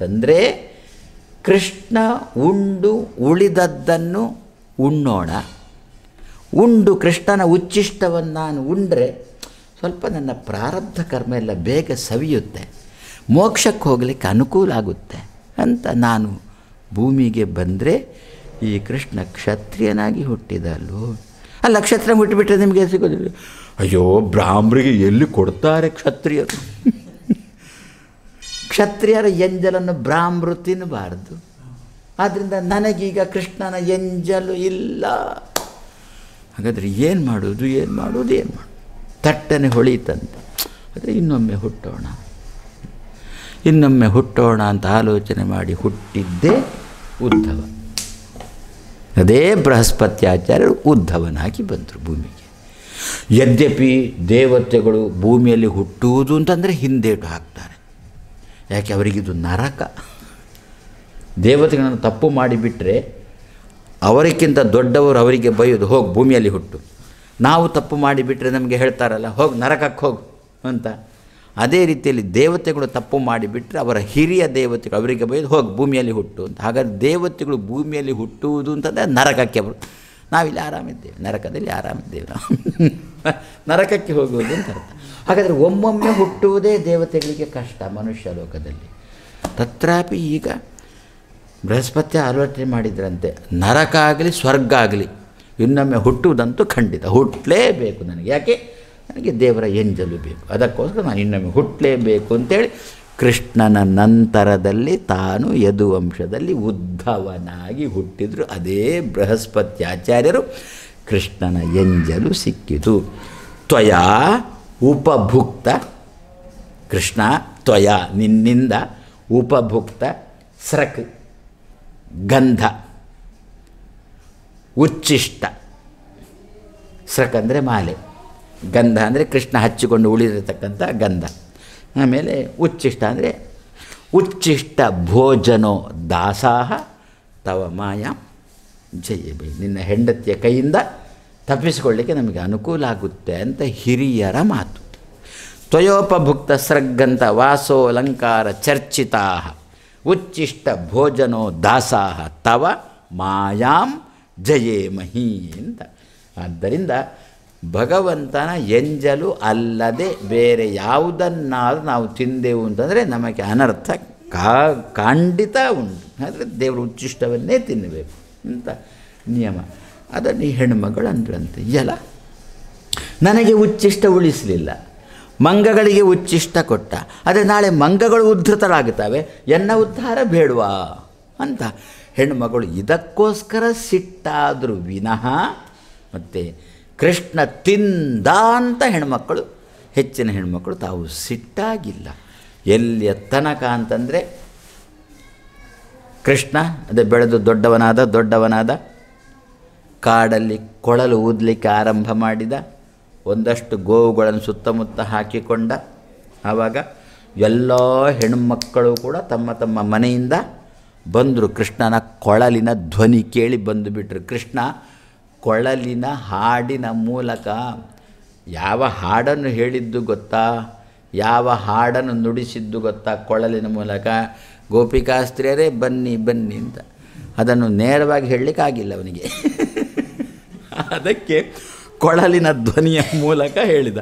ತಂದರೆ ಕೃಷ್ಣ ಉಂಡು ಉಳಿದದ್ದನ್ನು ಉಣ್ಣೋಣ ಉಂಡು ಕೃಷ್ಣನ ಉಚ್ಚಿಷ್ಟವನ್ನು ನಾನು ಉಂಡ್ರೆ ಸ್ವಲ್ಪ ನನ್ನ ಪ್ರಾರಬ್ಧ ಕರ್ಮ ಎಲ್ಲ ಬೇಗ ಸವಿಯುತ್ತೆ ಮೋಕ್ಷಕ್ಕೆ ಹೋಗಲಿಕ್ಕೆ ಅನುಕೂಲ ಆಗುತ್ತೆ ಅಂತ ನಾನು ಭೂಮಿಗೆ ಬಂದರೆ ಈ ಕೃಷ್ಣ ಕ್ಷತ್ರಿಯನಾಗಿ ಹುಟ್ಟಿದಲ್ಲೋ ಅಲ್ಲ ಕ್ಷತ್ರ ಹುಟ್ಟಿಬಿಟ್ರೆ ನಿಮಗೆ ಸಿಗೋದಿಲ್ಲ ಅಯ್ಯೋ ಬ್ರಾಹ್ಮರಿಗೆ ಎಲ್ಲಿ ಕೊಡ್ತಾರೆ ಕ್ಷತ್ರಿಯರು ಕ್ಷತ್ರಿಯರ ಎಂಜಲನ್ನು ಬ್ರಾಹ್ಮರು ತಿನ್ನಬಾರ್ದು ಆದ್ದರಿಂದ ನನಗೀಗ ಕೃಷ್ಣನ ಎಂಜಲು ಇಲ್ಲ ಹಾಗಾದರೆ ಏನು ಮಾಡುವುದು ಏನು ಮಾಡುವುದು ಏನು ಮಾಡೋದು ತಟ್ಟನೆ ಹೊಳಿತಂತೆ ಅದೇ ಇನ್ನೊಮ್ಮೆ ಹುಟ್ಟೋಣ ಇನ್ನೊಮ್ಮೆ ಹುಟ್ಟೋಣ ಅಂತ ಆಲೋಚನೆ ಮಾಡಿ ಹುಟ್ಟಿದ್ದೇ ಉದ್ಧವ ಅದೇ ಬೃಹಸ್ಪತ್ಯಾಚಾರ್ಯರು ಉದ್ಧವನಾಗಿ ಬಂದರು ಭೂಮಿಗೆ ಯದ್ಯಪಿ ದೇವತೆಗಳು ಭೂಮಿಯಲ್ಲಿ ಹುಟ್ಟುವುದು ಅಂತಂದರೆ ಹಿಂದೇಟು ಹಾಕ್ತಾರೆ ಯಾಕೆ ಅವರಿಗಿದು ನರಕ ದೇವತೆಗಳನ್ನು ತಪ್ಪು ಮಾಡಿಬಿಟ್ರೆ ಅವರಿಗಿಂತ ದೊಡ್ಡವರು ಅವರಿಗೆ ಬೈಯೋದು ಹೋಗಿ ಭೂಮಿಯಲ್ಲಿ ಹುಟ್ಟು ನಾವು ತಪ್ಪು ಮಾಡಿಬಿಟ್ರೆ ನಮಗೆ ಹೇಳ್ತಾರಲ್ಲ ಹೋಗಿ ನರಕಕ್ಕೆ ಹೋಗು ಅಂತ ಅದೇ ರೀತಿಯಲ್ಲಿ ದೇವತೆಗಳು ತಪ್ಪು ಮಾಡಿಬಿಟ್ರೆ ಅವರ ಹಿರಿಯ ದೇವತೆಗಳು ಅವರಿಗೆ ಬೈದು ಹೋಗಿ ಭೂಮಿಯಲ್ಲಿ ಹುಟ್ಟು ಅಂತ ಹಾಗಾದರೆ ದೇವತೆಗಳು ಭೂಮಿಯಲ್ಲಿ ಹುಟ್ಟುವುದು ಅಂತಂದರೆ ನರಕಕ್ಕೆ ಅವರು ನಾವಿಲ್ಲಿ ಆರಾಮಿದ್ದೇವೆ ನರಕದಲ್ಲಿ ಆರಾಮಿದ್ದೇವೆ ನಾವು ನರಕಕ್ಕೆ ಹೋಗುವುದು ಅಂತ ಅರ್ಥ ಹಾಗಾದರೆ ಒಮ್ಮೊಮ್ಮೆ ಹುಟ್ಟುವುದೇ ದೇವತೆಗಳಿಗೆ ಕಷ್ಟ ಮನುಷ್ಯ ಲೋಕದಲ್ಲಿ ತತ್ರಾಪಿ ಈಗ ಬೃಹಸ್ಪತಿ ಆಲೋಚನೆ ಮಾಡಿದ್ರಂತೆ ನರಕ ಆಗಲಿ ಸ್ವರ್ಗ ಆಗಲಿ ಇನ್ನೊಮ್ಮೆ ಹುಟ್ಟುವುದಂತೂ ಖಂಡಿತ ಹುಟ್ಟಲೇಬೇಕು ನನಗೆ ಯಾಕೆ ನನಗೆ ದೇವರ ಎಂಜಲು ಬೇಕು ಅದಕ್ಕೋಸ್ಕರ ನಾನು ಇನ್ನೊಮ್ಮೆ ಹುಟ್ಟಲೇಬೇಕು ಅಂತೇಳಿ ಕೃಷ್ಣನ ನಂತರದಲ್ಲಿ ತಾನು ಯದುವಂಶದಲ್ಲಿ ಉದ್ಧವನಾಗಿ ಹುಟ್ಟಿದ್ರು ಅದೇ ಬೃಹಸ್ಪತಿ ಆಚಾರ್ಯರು ಕೃಷ್ಣನ ಎಂಜಲು ಸಿಕ್ಕಿತು ತ್ವಯ ಉಪಭುಕ್ತ ಕೃಷ್ಣ ತ್ವಯ ನಿನ್ನಿಂದ ಉಪಭುಕ್ತ ಸ್ರಕ್ ಗಂಧ ಉಚ್ಚಿಷ್ಟ ಸ್ರಕ್ ಅಂದರೆ ಮಾಲೆ ಗಂಧ ಅಂದರೆ ಕೃಷ್ಣ ಹಚ್ಚಿಕೊಂಡು ಉಳಿದಿರತಕ್ಕಂಥ ಗಂಧ ಆಮೇಲೆ ಉಚ್ಚಿಷ್ಟ ಅಂದರೆ ಉಚ್ಚಿಷ್ಟ ಭೋಜನೋ ದಾಸಾಹ ತವ ಮಾಯ ಜಯಬಿ ನಿನ್ನ ಹೆಂಡತಿಯ ಕೈಯಿಂದ ತಪ್ಪಿಸಿಕೊಳ್ಳಿಕ್ಕೆ ನಮಗೆ ಅನುಕೂಲ ಆಗುತ್ತೆ ಅಂತ ಹಿರಿಯರ ಮಾತು ತ್ವಯೋಪಭುಕ್ತ ಸ್ರಗ್ಗಂತ ವಾಸೋಲಂಕಾರ ಚರ್ಚಿತಾ ಉಚ್ಚಿಷ್ಟ ಭೋಜನೋ ದಾಸಾಹ ತವ ಮಾಯಾಂ ಜಯೇಮಹಿ ಅಂತ ಆದ್ದರಿಂದ ಭಗವಂತನ ಎಂಜಲು ಅಲ್ಲದೆ ಬೇರೆ ಯಾವುದನ್ನಾದರೂ ನಾವು ತಿಂದೆವು ಅಂತಂದರೆ ನಮಗೆ ಅನರ್ಥ ಕಾ ಖಂಡಿತ ಉಂಟು ಆದರೆ ದೇವರ ಉಚ್ಚಿಷ್ಟವನ್ನೇ ತಿನ್ನಬೇಕು ಅಂತ ನಿಯಮ ಅದನ್ನು ಹೆಣ್ಮಗಳು ಅಂದ್ರಂತೆ ಎಲ್ಲ ನನಗೆ ಉಚ್ಚಿಷ್ಟ ಉಳಿಸಲಿಲ್ಲ ಮಂಗಗಳಿಗೆ ಉಚ್ಚಿಷ್ಟ ಕೊಟ್ಟ ಆದರೆ ನಾಳೆ ಮಂಗಗಳು ಉದ್ಧತರಾಗುತ್ತವೆ ಎನ್ನ ಉದ್ಧಾರ ಬೇಡವಾ ಅಂತ ಹೆಣ್ಮಗಳು ಇದಕ್ಕೋಸ್ಕರ ಸಿಟ್ಟಾದರೂ ವಿನಃ ಮತ್ತು ಕೃಷ್ಣ ತಿಂದ ಅಂತ ಹೆಣ್ಮಕ್ಕಳು ಹೆಚ್ಚಿನ ಹೆಣ್ಮಕ್ಕಳು ತಾವು ಸಿಟ್ಟಾಗಿಲ್ಲ ಎಲ್ಲಿಯ ತನಕ ಅಂತಂದರೆ ಕೃಷ್ಣ ಅದೇ ಬೆಳೆದು ದೊಡ್ಡವನಾದ ದೊಡ್ಡವನಾದ ಕಾಡಲ್ಲಿ ಕೊಳಲು ಊದಲಿಕ್ಕೆ ಆರಂಭ ಮಾಡಿದ ಒಂದಷ್ಟು ಗೋವುಗಳನ್ನು ಸುತ್ತಮುತ್ತ ಹಾಕಿಕೊಂಡ ಆವಾಗ ಎಲ್ಲ ಹೆಣ್ಮಕ್ಕಳು ಕೂಡ ತಮ್ಮ ತಮ್ಮ ಮನೆಯಿಂದ ಬಂದರು ಕೃಷ್ಣನ ಕೊಳಲಿನ ಧ್ವನಿ ಕೇಳಿ ಬಂದುಬಿಟ್ರು ಕೃಷ್ಣ ಕೊಳಲಿನ ಹಾಡಿನ ಮೂಲಕ ಯಾವ ಹಾಡನ್ನು ಹೇಳಿದ್ದು ಗೊತ್ತಾ ಯಾವ ಹಾಡನ್ನು ನುಡಿಸಿದ್ದು ಗೊತ್ತಾ ಕೊಳಲಿನ ಮೂಲಕ ಗೋಪಿಕಾಸ್ತ್ರೀಯರೇ ಬನ್ನಿ ಬನ್ನಿ ಅಂತ ಅದನ್ನು ನೇರವಾಗಿ ಹೇಳಲಿಕ್ಕಾಗಿಲ್ಲ ಅವನಿಗೆ ಅದಕ್ಕೆ ಕೊಳಲಿನ ಧ್ವನಿಯ ಮೂಲಕ ಹೇಳಿದ